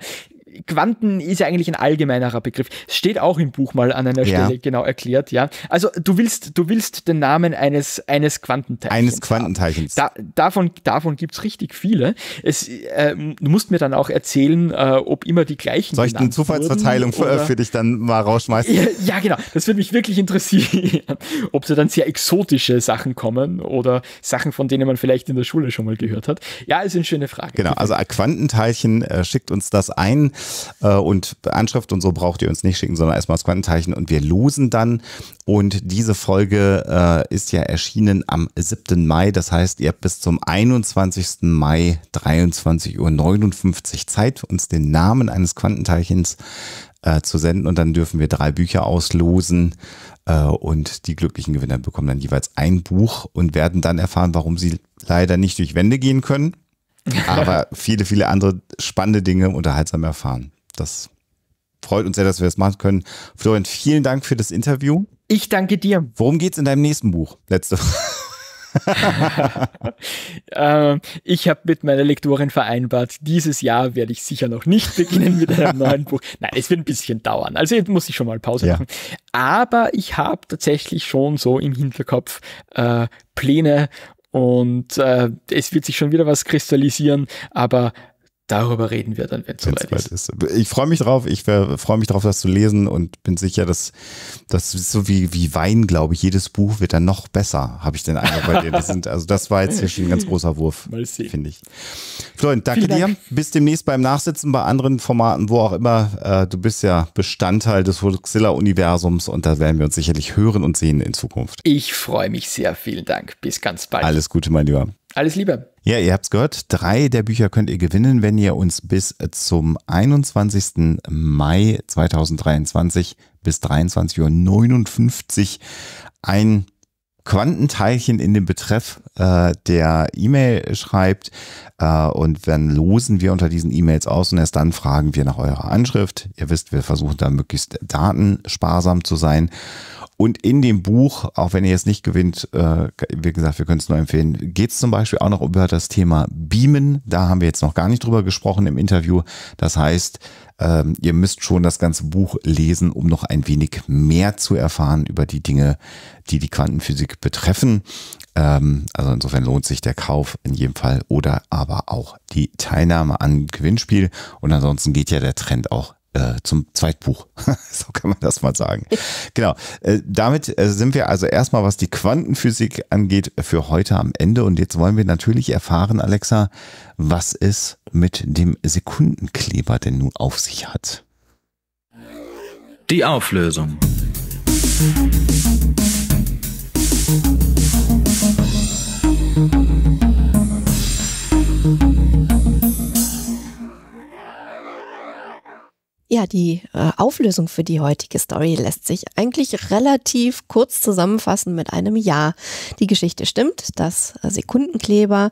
Quanten ist ja eigentlich ein allgemeinerer Begriff. Steht auch im Buch mal an einer Stelle genau erklärt, ja. Also du willst, du willst den Namen eines, eines Quantenteilchens. Eines Quantenteilchens. Da, davon davon gibt es richtig viele. Es, äh, du musst mir dann auch erzählen, äh, ob immer die gleichen. Soll ich eine Zufallsverteilung für, für, dich dann mal rausschmeißen? Ja, ja, genau. Das würde mich wirklich interessieren, *laughs* ob da dann sehr exotische Sachen kommen oder Sachen, von denen man vielleicht in der Schule schon mal gehört hat. Ja, ist eine schöne Frage. Genau, also Quantenteilchen äh, schickt uns das ein. Äh, und Anschrift und so braucht ihr uns nicht schicken, sondern erstmal das Quantenteilchen und wir losen dann. Und diese Folge äh, ist ja erschienen am 7. Mai. Das heißt, ihr habt bis zum 21. Mai 23.59 Uhr Zeit, uns den Namen eines Quantenteilchens äh, zu senden und dann dürfen wir drei Bücher auslosen äh, und die glücklichen Gewinner bekommen dann jeweils ein Buch und werden dann erfahren, warum sie leider nicht durch Wände gehen können aber viele, viele andere spannende Dinge unterhaltsam erfahren. Das freut uns sehr, dass wir das machen können. Florian, vielen Dank für das Interview. Ich danke dir. Worum geht es in deinem nächsten Buch? Letzte Frage. *laughs* ähm, ich habe mit meiner Lektorin vereinbart, dieses Jahr werde ich sicher noch nicht beginnen mit einem neuen Buch. Nein, es wird ein bisschen dauern. Also jetzt muss ich schon mal Pause ja. machen. Aber ich habe tatsächlich schon so im Hinterkopf äh, Pläne und äh, es wird sich schon wieder was kristallisieren, aber darüber reden wir dann, wenn es soweit ist. ist. Ich freue mich drauf, ich freue mich drauf, das zu lesen und bin sicher, dass das so wie, wie Wein, glaube ich, jedes Buch wird dann noch besser, habe ich den Eindruck bei dir. Das sind, also das war jetzt hier schon ein ganz großer Wurf, *laughs* finde ich. Florian, danke Dank. dir. Bis demnächst beim Nachsitzen bei anderen Formaten, wo auch immer. Äh, du bist ja Bestandteil des Huxilla-Universums und da werden wir uns sicherlich hören und sehen in Zukunft. Ich freue mich sehr. Vielen Dank. Bis ganz bald. Alles Gute, mein Lieber. Alles Liebe. Ja, ihr habt's gehört. Drei der Bücher könnt ihr gewinnen, wenn ihr uns bis zum 21. Mai 2023 bis 23.59 Uhr ein Quantenteilchen in den Betreff äh, der E-Mail schreibt. Äh, und dann losen wir unter diesen E-Mails aus und erst dann fragen wir nach eurer Anschrift. Ihr wisst, wir versuchen da möglichst datensparsam zu sein. Und in dem Buch, auch wenn ihr es nicht gewinnt, äh, wie gesagt, wir können es nur empfehlen, geht es zum Beispiel auch noch über das Thema Beamen. Da haben wir jetzt noch gar nicht drüber gesprochen im Interview. Das heißt, ähm, ihr müsst schon das ganze Buch lesen, um noch ein wenig mehr zu erfahren über die Dinge, die die Quantenphysik betreffen. Ähm, also insofern lohnt sich der Kauf in jedem Fall oder aber auch die Teilnahme an Gewinnspiel. Und ansonsten geht ja der Trend auch äh, zum Zweitbuch. *laughs* so kann man das mal sagen. genau. Äh, damit äh, sind wir also erstmal, was die Quantenphysik angeht, für heute am Ende. Und jetzt wollen wir natürlich erfahren, Alexa, was es mit dem Sekundenkleber denn nun auf sich hat. Die Auflösung. Ja, die äh, Auflösung für die heutige Story lässt sich eigentlich relativ kurz zusammenfassen mit einem Ja. Die Geschichte stimmt, dass äh, Sekundenkleber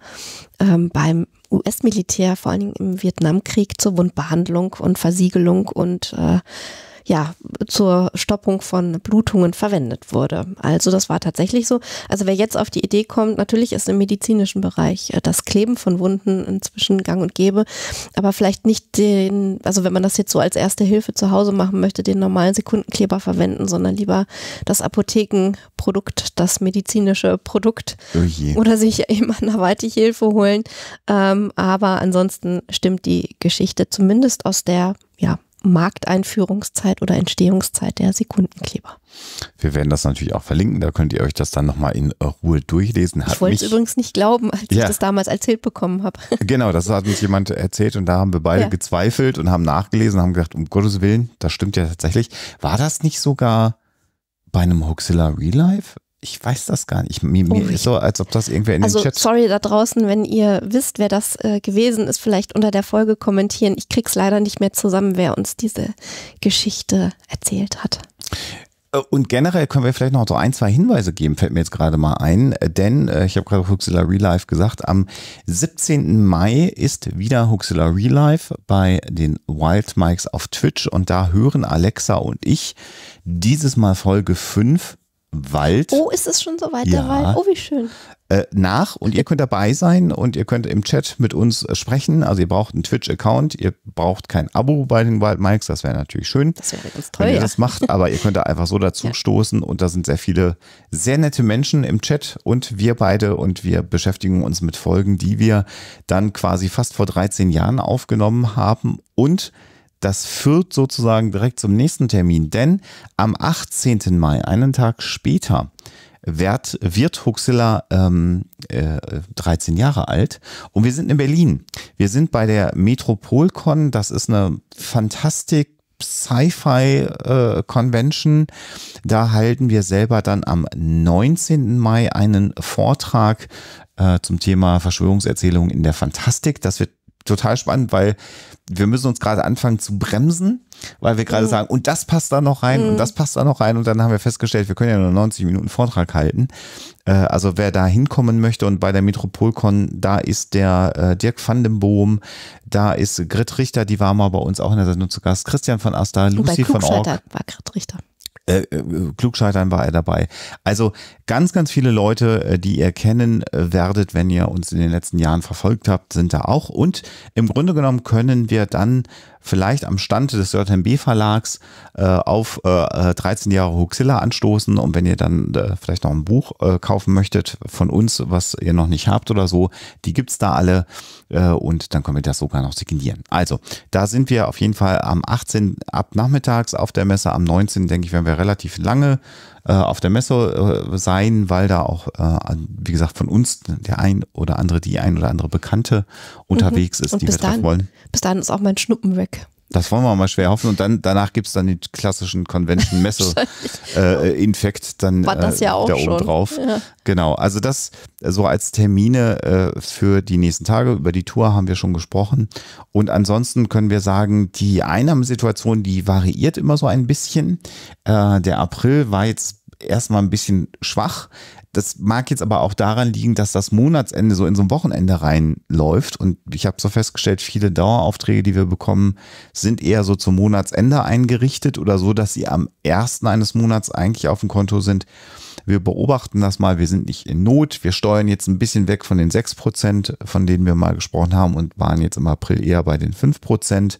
ähm, beim US-Militär vor allen Dingen im Vietnamkrieg zur Wundbehandlung und Versiegelung und äh, ja, zur Stoppung von Blutungen verwendet wurde. Also das war tatsächlich so. Also wer jetzt auf die Idee kommt, natürlich ist im medizinischen Bereich äh, das Kleben von Wunden inzwischen gang und gäbe, aber vielleicht nicht den, also wenn man das jetzt so als erste Hilfe zu Hause machen möchte, den normalen Sekundenkleber verwenden, sondern lieber das Apothekenprodukt, das medizinische Produkt oh oder sich *laughs* eben anderweitig Hilfe holen. Ähm, aber ansonsten stimmt die Geschichte zumindest aus der ja, Markteinführungszeit oder Entstehungszeit der Sekundenkleber. Wir werden das natürlich auch verlinken, da könnt ihr euch das dann nochmal in Ruhe durchlesen. Hat ich wollte es übrigens nicht glauben, als ja. ich das damals erzählt bekommen habe. *laughs* Genau, das hat uns jemand erzählt und da haben wir beide ja. gezweifelt und haben nachgelesen und haben gedacht, um Gottes Willen, das stimmt ja tatsächlich. War das nicht sogar bei einem Hoaxilla Real Life? Ich weiß das gar nicht. Mir, mir oh. ist so, als ob das irgendwer in also, den Chat. Sorry da draußen, wenn ihr wisst, wer das äh, gewesen ist, vielleicht unter der Folge kommentieren. Ich krieg's leider nicht mehr zusammen, wer uns diese Geschichte erzählt hat. Äh, und generell können wir vielleicht noch so ein, zwei Hinweise geben, fällt mir jetzt gerade mal ein. Äh, denn äh, ich habe gerade Huxilla Real Life gesagt, am 17. Mai ist wieder Huxilla Real Life bei den Wild Mikes auf Twitch und da hören Alexa und ich dieses Mal Folge 5 Wald. Oh, ist es schon so weit, ja. der Wald? Oh, wie schön. Äh, nach und ihr könnt dabei sein und ihr könnt im Chat mit uns äh, sprechen. Also ihr braucht einen Twitch-Account, ihr braucht kein Abo bei den Wild Mikes, das wäre natürlich schön. Das wäre ganz toll. Wenn ihr ja. das macht, aber ihr könnt da einfach so dazu ja. stoßen und da sind sehr viele sehr nette Menschen im Chat und wir beide und wir beschäftigen uns mit Folgen, die wir dann quasi fast vor 13 Jahren aufgenommen haben und das führt sozusagen direkt zum nächsten Termin, denn am 18. Mai, einen Tag später, wird, wird Huxilla ähm, äh, 13 Jahre alt und wir sind in Berlin. Wir sind bei der Metropolcon, das ist eine Fantastik Sci-Fi-Convention. Äh, da halten wir selber dann am 19. Mai einen Vortrag äh, zum Thema Verschwörungserzählungen in der Fantastik. Das wird total spannend, weil wir müssen uns gerade anfangen zu bremsen, weil wir gerade mhm. sagen, und das passt da noch rein mhm. und das passt da noch rein. Und dann haben wir festgestellt, wir können ja nur 90 Minuten Vortrag halten. Äh, also wer da hinkommen möchte und bei der Metropolcon, da ist der äh, Dirk van den Boom, da ist Grit Richter, die war mal bei uns auch in der Sendung zu Gast, Christian von Asta, oh, Lucy von Org. war Grit Richter. Äh, äh Klugscheitern war er dabei. Also Ganz, ganz viele Leute, äh, die ihr kennen äh, werdet, wenn ihr uns in den letzten Jahren verfolgt habt, sind da auch. Und im Grunde genommen können wir dann vielleicht am Stand des Sörten Verlags äh, auf äh, 13 äh, Jahre Huxilla anstoßen. Und wenn ihr dann äh, vielleicht noch ein Buch kaufen möchtet von uns, was ihr noch nicht habt oder so, die gibt es da alle. und dann können wir das sogar noch signieren. Also, da sind wir auf jeden Fall am 18. ab nachmittags auf der Messe. Am 19. denke ich, werden wir relativ lange auf der Messe sein einen, weil da auch, äh, wie gesagt, von uns der ein oder andere, die ein oder andere Bekannte mhm. unterwegs mhm. ist, Und die wir treffen wollen. Bis dahin ist auch mein Schnuppen weg. Das wollen wir mal schwer hoffen. Und dann danach gibt es dann den klassischen Convention-Messe-Infekt *laughs* äh, dann War das äh, ja auch da oben schon. drauf. Ja. Genau. Also das so als Termine äh, für die nächsten Tage. Über die Tour haben wir schon gesprochen. Und ansonsten können wir sagen, die Einnahmesituation, die variiert immer so ein bisschen. Äh, der April war jetzt erstmal ein bisschen schwach. Das mag jetzt aber auch daran liegen, dass das Monatsende so in so ein Wochenende reinläuft. Und ich habe so festgestellt, viele Daueraufträge, die wir bekommen, sind eher so zum Monatsende eingerichtet oder so, dass sie am ersten eines Monats eigentlich auf dem Konto sind. Wir beobachten das mal, wir sind nicht in Not. Wir steuern jetzt ein bisschen weg von den 6%, von denen wir mal gesprochen haben und waren jetzt im April eher bei den 5%.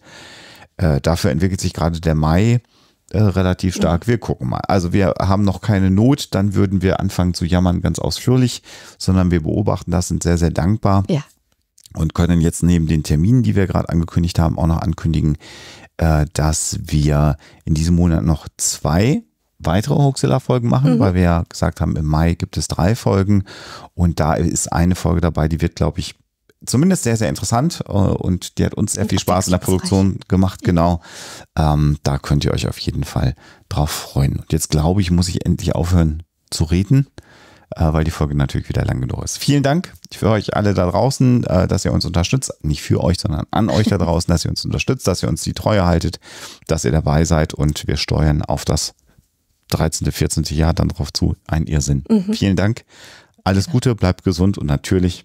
Äh, dafür entwickelt sich gerade der Mai äh, relativ stark. Wir gucken mal. Also wir haben noch keine Not, dann würden wir anfangen zu jammern ganz ausführlich, sondern wir beobachten das, sind sehr, sehr dankbar. Ja. Und können jetzt neben den Terminen, die wir gerade angekündigt haben, auch noch ankündigen, äh, dass wir in diesem Monat noch zwei weitere Hoaxilla-Folgen machen, mhm. weil wir ja gesagt haben, im Mai gibt es drei Folgen und da ist eine Folge dabei, die wird, glaube ich, zumindest sehr, sehr interessant äh, und die hat uns sehr viel Spaß in der Produktion gemacht, genau. Ähm, da könnt ihr euch auf jeden Fall drauf freuen. Und jetzt glaube ich, muss ich endlich aufhören zu reden, äh, weil die Folge natürlich wieder lang genug ist. Vielen Dank für euch alle da draußen, äh, dass ihr uns unterstützt. Nicht für euch, sondern an euch da draußen, dass ihr uns unterstützt, dass ihr uns die Treue haltet, dass ihr dabei seid und wir steuern auf das 13., 14. Jahr dann drauf zu. Ein Irrsinn. Mhm. Vielen Dank. Alles Gute, bleibt gesund und natürlich